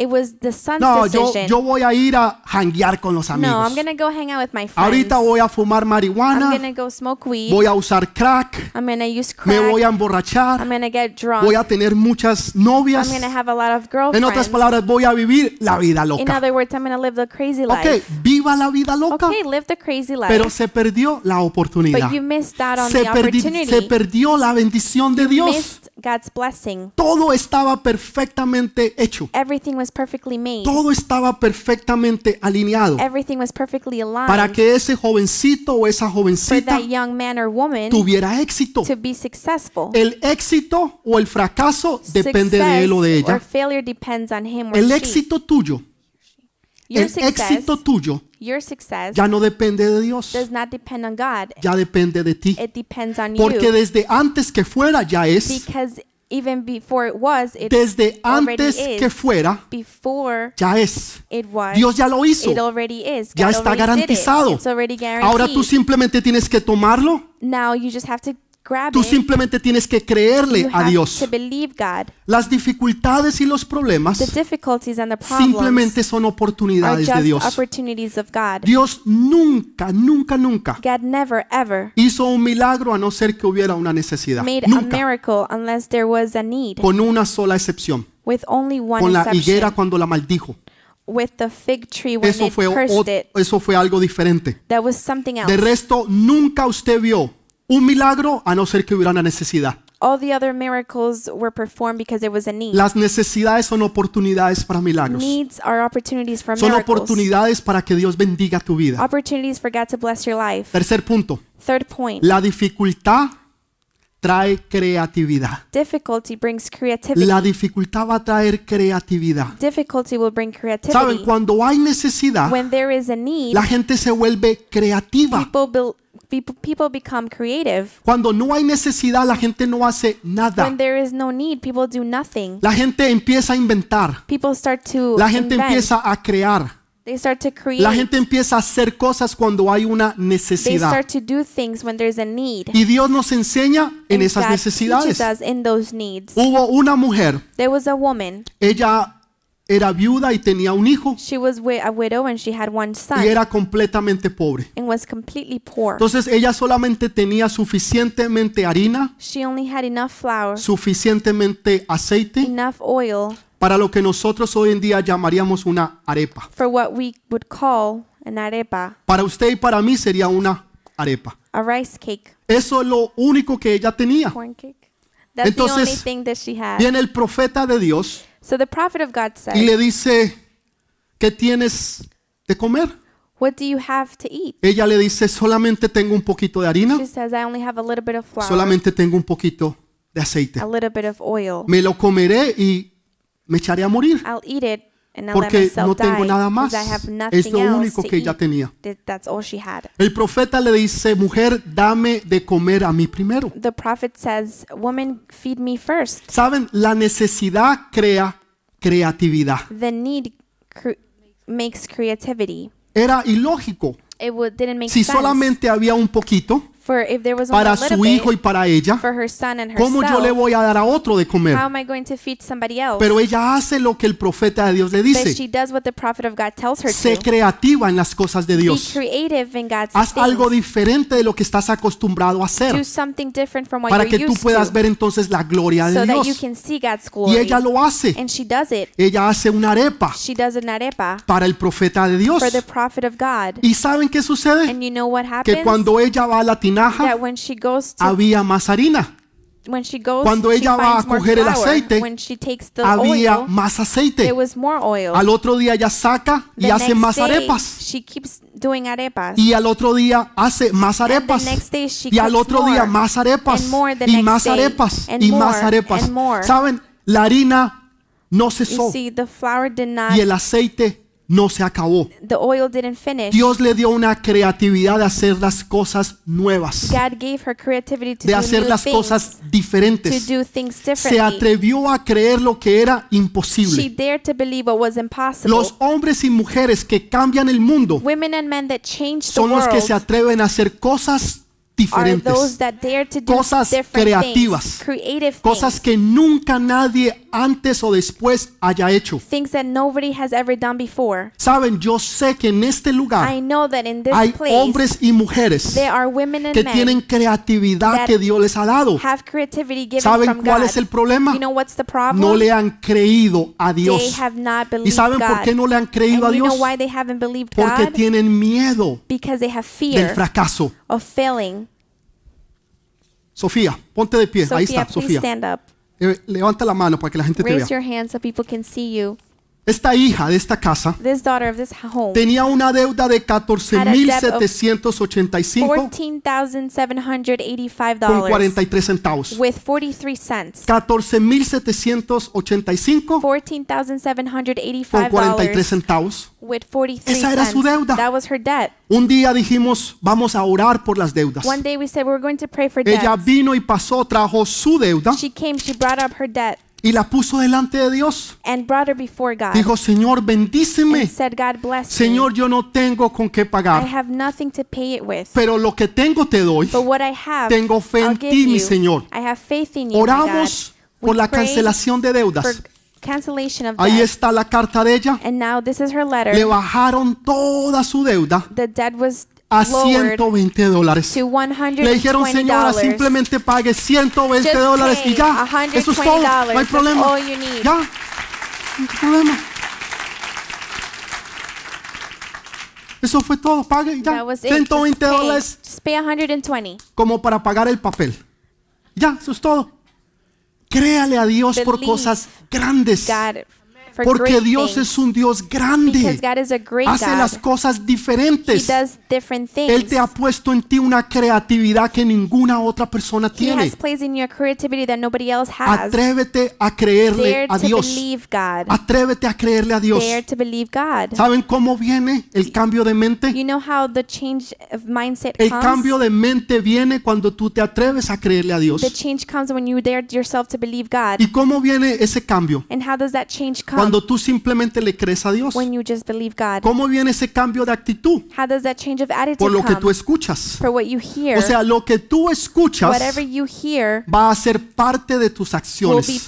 It was the son's no, yo, decision. yo voy a ir a hanguear con los amigos. No, I'm gonna go hang out with my friends. Ahorita voy a fumar marihuana. I'm gonna go smoke weed. voy a usar crack, I'm gonna use crack. me voy a emborrachar, I'm gonna get drunk. voy a tener muchas novias. I'm gonna have a lot of En otras palabras, voy a vivir la vida loca. In other words, I'm gonna live the crazy life. Okay, viva la vida loca. Okay, live the crazy life. Pero se perdió la oportunidad. but you missed that on Se, the perdi- opportunity. se perdió la bendición de Dios. Missed God's blessing. Todo estaba perfectamente hecho. Everything was todo estaba perfectamente alineado para que ese jovencito o esa jovencita tuviera éxito. to be successful. El éxito o el fracaso depende de él o de ella. failure depends on him or El éxito tuyo, el éxito tuyo ya no depende de Dios, ya depende de ti. Porque desde antes que fuera ya es, before was, Desde antes que fuera, ya es. Dios ya lo hizo. Ya está garantizado. Ahora tú simplemente tienes que tomarlo. Now you have Tú simplemente tienes que creerle a Dios. Las dificultades y los problemas simplemente son oportunidades de Dios. Dios nunca, nunca, nunca hizo un milagro a no ser que hubiera una necesidad. Con una sola excepción. Con la higuera cuando la maldijo. eso, fue, eso fue algo diferente. De resto, nunca usted vio un milagro a no ser que hubiera una necesidad. All the other miracles were performed because there was a need. Las necesidades son oportunidades para milagros. Needs are opportunities for son miracles. oportunidades para que Dios bendiga tu vida. Opportunities for God to bless your life. Tercer punto. Third point. La dificultad trae creatividad. Difficulty brings creativity. La dificultad va a traer creatividad. Difficulty will bring creativity. Saben, cuando hay necesidad, When there is a need, la gente se vuelve creativa. People people become creative. Cuando no hay necesidad, la gente no hace nada. When there is no need, people do nothing. La gente empieza a inventar. People start to la gente empieza a crear. They start to create. La gente empieza a hacer cosas cuando hay una necesidad. They start to do things when there's a need. Y Dios nos enseña en And esas God necesidades. Us in those needs. Hubo una mujer. There was a woman. Ella era viuda y tenía un hijo. Y era completamente pobre. Entonces ella solamente tenía suficientemente harina. Suficientemente aceite. Para lo que nosotros hoy en día llamaríamos una arepa. Para usted y para mí sería una arepa. Eso es lo único que ella tenía. Entonces, viene el profeta de Dios y le dice, ¿qué tienes de comer? What do you have to eat? Ella le dice, solamente tengo un poquito de harina, She says, I only a little bit of flour, solamente tengo un poquito de aceite. a little bit of oil. Me lo comeré y me echaré a morir. I'll eat it porque no tengo nada más. Es lo único que ella tenía. El profeta le dice, mujer, dame de comer a mí primero. Saben, la necesidad crea creatividad. Era ilógico. si solamente había un poquito, para su hijo y para ella, ¿cómo yo le voy a dar a otro de comer? Pero ella hace lo que el profeta de Dios le dice. Sé creativa en las cosas de Dios. Haz algo diferente de lo que estás acostumbrado a hacer para que tú puedas ver entonces la gloria de Dios. Y ella lo hace. Ella hace una arepa para el profeta de Dios. ¿Y saben qué sucede? Que cuando ella va a la tienda, había más harina. Cuando ella va a coger el aceite, había más aceite. Al otro día ya saca y hace más arepas. Y al otro día hace más arepas. Y al otro día más arepas. Y más arepas. Y más arepas. ¿Saben? La harina no cesó. Y el aceite no se acabó. Dios le dio una creatividad de hacer las cosas nuevas. de hacer las cosas diferentes. se atrevió a creer lo que era imposible. Los hombres y mujeres que cambian el mundo son los que se atreven a hacer cosas diferentes. cosas creativas. cosas que nunca nadie antes o después haya hecho. Saben, yo sé que en este lugar hay hombres y mujeres que tienen creatividad que Dios les ha dado. ¿Saben cuál es el problema? You No le han creído a Dios. ¿Y saben por qué no le han creído a Dios? Porque tienen miedo del fracaso. Sofía, ponte de pie. Ahí está, Sofía. Eh, levanta la mano para que la gente te Raise vea. your hand so people can see you. Esta hija de esta casa tenía una deuda de 14.785 con 43 centavos. 14.785 con 43 centavos. Esa era su deuda. Un día dijimos, vamos a orar por las deudas. Ella vino y pasó, trajo su deuda y la puso delante de Dios. Dijo, Señor, bendíceme. Señor, yo no tengo con qué pagar. Pero lo que tengo te doy. tengo fe en ti, mi Señor. Oramos por la cancelación de deudas. Ahí está la carta de ella. Le bajaron toda su deuda a 120 dólares. Le dijeron, señora, simplemente pague 120 dólares y ya. Eso es todo. No hay problema. Ya. No hay problema. Eso fue todo. Pague ya. 120 dólares. Como para pagar el papel. Ya, eso es todo. Créale a Dios por cosas grandes. Porque Dios es un Dios grande. Hace las cosas diferentes. Él te ha puesto en ti una creatividad que ninguna otra persona tiene. Atrévete a creerle a Dios. Atrévete a creerle a Dios. ¿Saben cómo viene el cambio de mente? El cambio de mente viene cuando tú te atreves a creerle a Dios. ¿Y cómo viene ese cambio? Cuando tú simplemente le crees a Dios. ¿Cómo viene ese cambio de actitud? Por lo que tú escuchas. O sea, lo que tú escuchas va a ser parte de tus acciones.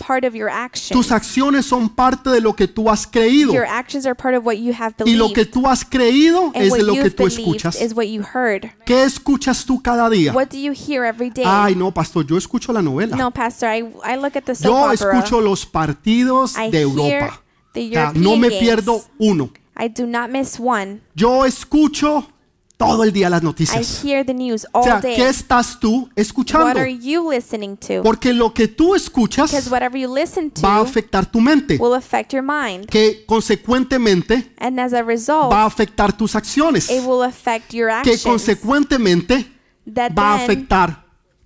Tus acciones son parte de lo que tú has creído. Y lo que tú has creído es de lo que tú escuchas. ¿Qué escuchas tú cada día? Ay, no, pastor, yo escucho la novela. yo escucho los partidos de Europa no me pierdo uno. Yo escucho todo el día las noticias. I hear the news all o sea, ¿qué estás tú escuchando? Porque lo que tú escuchas va a afectar tu mente, que consecuentemente va a afectar tus acciones, que consecuentemente va a afectar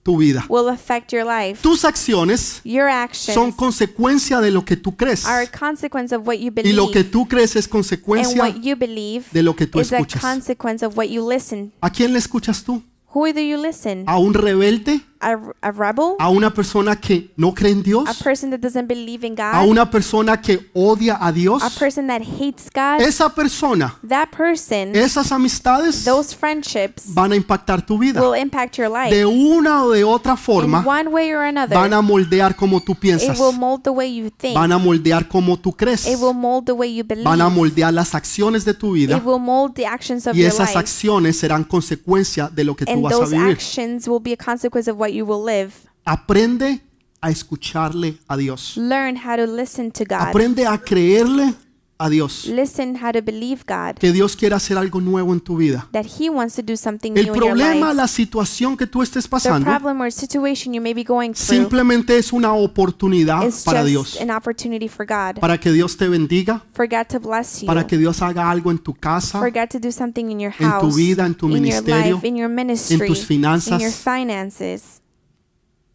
tu vida. Will affect your life. Tus acciones your actions son consecuencia de lo que tú crees. Are a consequence of what you believe. Y lo que tú crees es consecuencia And what you believe de lo que tú is escuchas. A, consequence of what you listen. ¿A quién le escuchas tú? Who do you listen? ¿A un rebelde? a, a, rebel, a una persona que no cree en Dios, a, person that doesn't believe in God, a una persona que odia a Dios, a person that hates God, esa persona, that person, esas amistades those friendships van a impactar tu vida. Will impact your life. De una o de otra forma, in one way or another, van a moldear como tú piensas, it will mold the way you think, van a moldear como tú crees, it will mold the way you believe, van a moldear las acciones de tu vida it will mold the actions of y esas your life. acciones serán consecuencia de lo que tú vas a vivir. Actions Will be a consequence of what you will live. Aprende a escucharle a Dios. Learn how to listen to God. Aprende a creerle a Dios. Listen how to believe God. Que Dios quiere hacer algo nuevo en tu vida. That he wants to do something new in El problema, la situación que tú estés pasando, The problem or situation you may be going through simplemente es una oportunidad is para just Dios. An opportunity for God. Para que Dios te bendiga. For God to bless you. Para que Dios haga algo en tu casa. For God to do something in your house, en tu vida, en tu in ministerio, your life, in your ministry, en tus finanzas. In your finances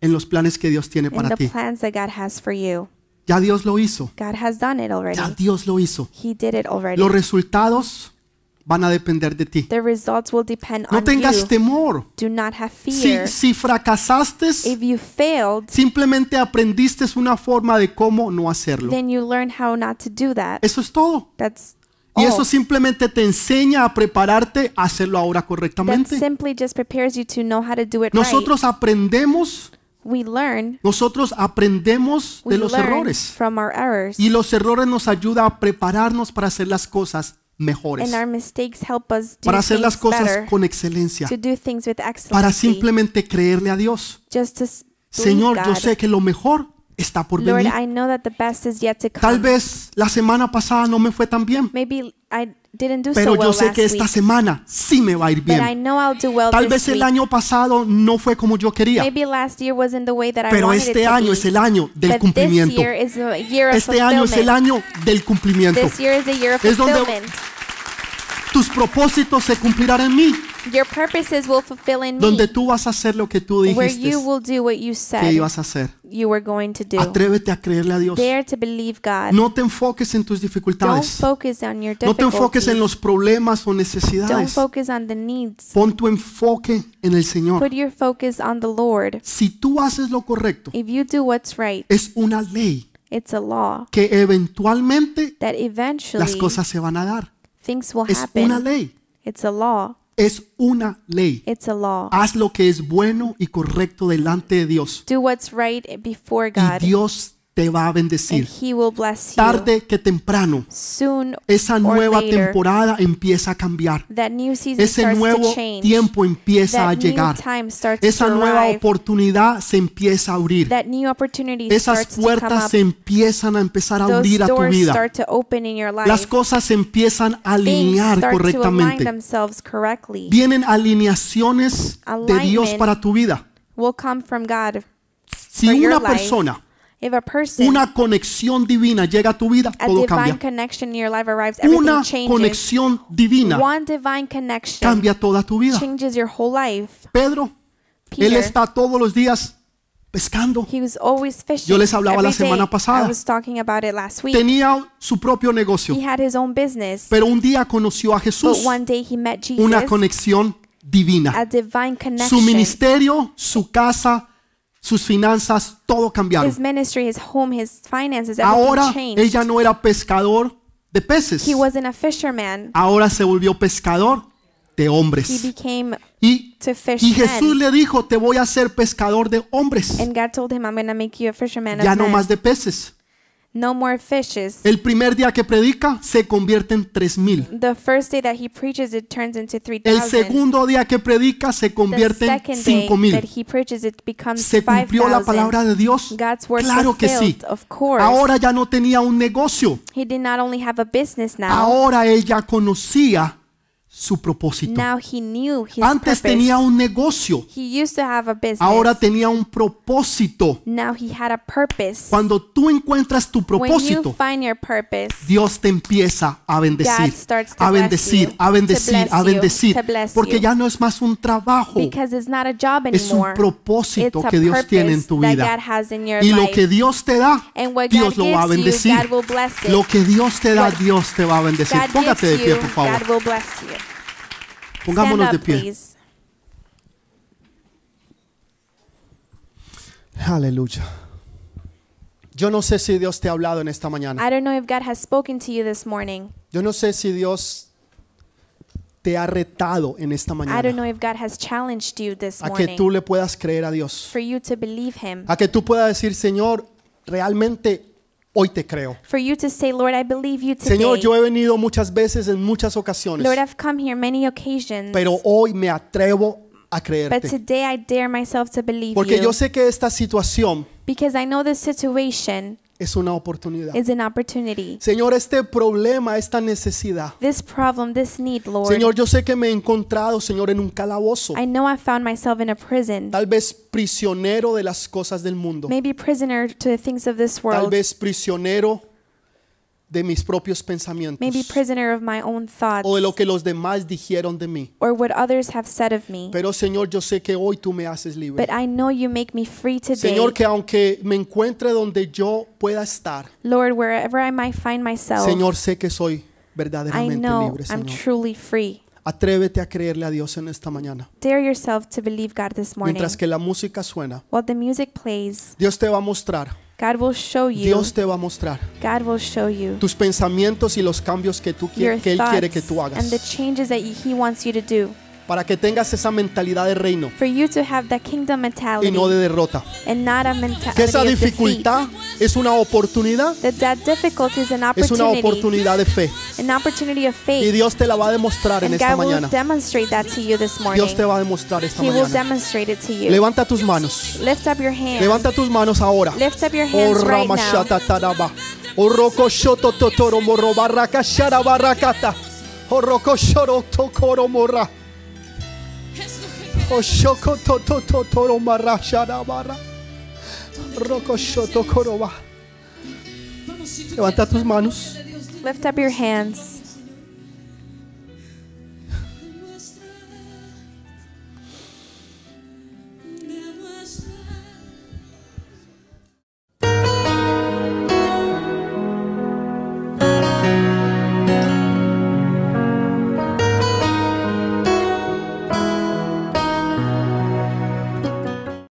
en los planes que Dios tiene para ti. Ya Dios lo hizo. Ya Dios lo hizo. Los resultados van a depender de ti. No tengas temor. Si, fracasaste, simplemente aprendiste una forma de cómo no hacerlo. Eso es todo. Y eso simplemente te enseña a prepararte a hacerlo ahora correctamente. Nosotros aprendemos learn, Nosotros aprendemos de los errores. y los errores nos ayudan a prepararnos para hacer las cosas mejores. para hacer las cosas con excelencia. para simplemente creerle a Dios. Señor, yo sé que lo mejor está por venir. Tal vez la semana pasada no me fue tan bien. Pero yo sé que esta semana sí me va a ir bien. Tal vez el año pasado no fue como yo quería. Pero este año es el año del cumplimiento. Este año es el año del cumplimiento. Es donde tus propósitos se cumplirán en mí. Your purposes will fulfill in me. Donde tú vas a hacer lo que tú Where you will do what you que ibas a hacer. you were going to do. Atrévete a creerle a Dios. Dare to believe God. No te enfoques en tus dificultades. Don't focus on your No te enfoques en los problemas o necesidades. Don't focus on the needs. Pon tu enfoque en el Señor. Put your focus on the Lord. Si tú haces lo correcto, If you do what's right, es una ley it's a law que eventualmente that eventually las cosas se van a dar. things will Es una ley. It's a law. Es una ley. Haz lo que es bueno y correcto delante de Dios. Do what's right before God. Dios te va a bendecir. Tarde que temprano, esa nueva temporada empieza a cambiar. Ese nuevo tiempo empieza a llegar. Esa nueva oportunidad se empieza a abrir. Esas puertas se empiezan a empezar a abrir a tu vida. Las cosas se empiezan a alinear correctamente. Vienen alineaciones de Dios para tu vida. Si una persona una conexión divina llega a tu vida, todo cambia. una conexión divina cambia toda tu vida. Pedro, él está todos los días pescando. Yo les hablaba la semana pasada. Tenía su propio negocio. Pero un día conoció a Jesús. Una conexión divina. Su ministerio, su casa, sus finanzas, todo cambiaron. Ahora ella no era pescador de peces. Ahora se volvió pescador de hombres. y, Jesús le dijo, te voy a hacer pescador de hombres. ya no más de peces. No more fishes. El primer día que predica se convierten en 3000. The first day that he preaches it turns into 3000. El segundo día que predica se convierten en 5000. The second day that he preaches it becomes 5000. Se cumplió la palabra de Dios. God's word claro que sí. Of course. Ahora ya no tenía un negocio. He did not only have a business now. Ahora él ya conocía su propósito. Antes tenía un negocio. Ahora tenía un propósito. Cuando tú encuentras tu propósito, Dios te empieza a bendecir, a bendecir, a bendecir, a bendecir, porque ya no es más un trabajo. es un propósito que Dios tiene en tu vida. Y lo que Dios te da, Dios lo va a bendecir. lo que Dios te da, Dios te va a bendecir. Póngate de pie, por favor. Pongámonos up, de pie. Please. Aleluya. Yo no sé si Dios te ha hablado en esta mañana. I don't know if God has spoken to you this morning. Yo no sé si Dios te ha retado en esta mañana. I don't know if God has challenged you this morning. A que tú le puedas creer a Dios. For you to believe him. A que tú puedas decir, Señor, realmente Hoy te creo. For you to say, Lord, I believe you today. Señor, yo he venido muchas veces en muchas ocasiones. Lord, I've come here many occasions. Pero hoy me atrevo a creerte. But today I dare myself to believe Porque you. yo sé que esta situación Because I know this situation es una oportunidad. Señor, este problema, esta necesidad. Señor, yo sé que me he encontrado, Señor, en un calabozo. Tal vez prisionero de las cosas del mundo. Tal vez prisionero de mis propios pensamientos o de lo que los demás dijeron de mí. Pero Señor, yo sé que hoy tú me haces libre. Señor, que aunque me encuentre donde yo pueda estar, Señor, sé que soy verdaderamente libre, Atrévete a creerle a Dios en esta mañana. Mientras que la música suena, Dios te va a mostrar God will show you. Dios te va a mostrar God will show you tus pensamientos y los cambios que tú quieres que él quiere que tú hagas. and the changes that He wants you to do para que tengas esa mentalidad de reino for you to have that kingdom mentality, y no de derrota. And not a mentality que esa dificultad es una oportunidad, that that difficulty is an opportunity, es una oportunidad de fe. An opportunity of faith. Y Dios te la va a demostrar and en esta mañana. Will demonstrate that to you this morning. Dios te va a demostrar esta He mañana. Will demonstrate it to you. Levanta tus manos. Lift up your hands. Levanta tus manos ahora. Lift up your hands oh, right now. Oroko oh, shoto totoro moro barraka shara barrakata. Oroko oh, shoro tokoro morra. Levanta tus manos. Lift up your hands.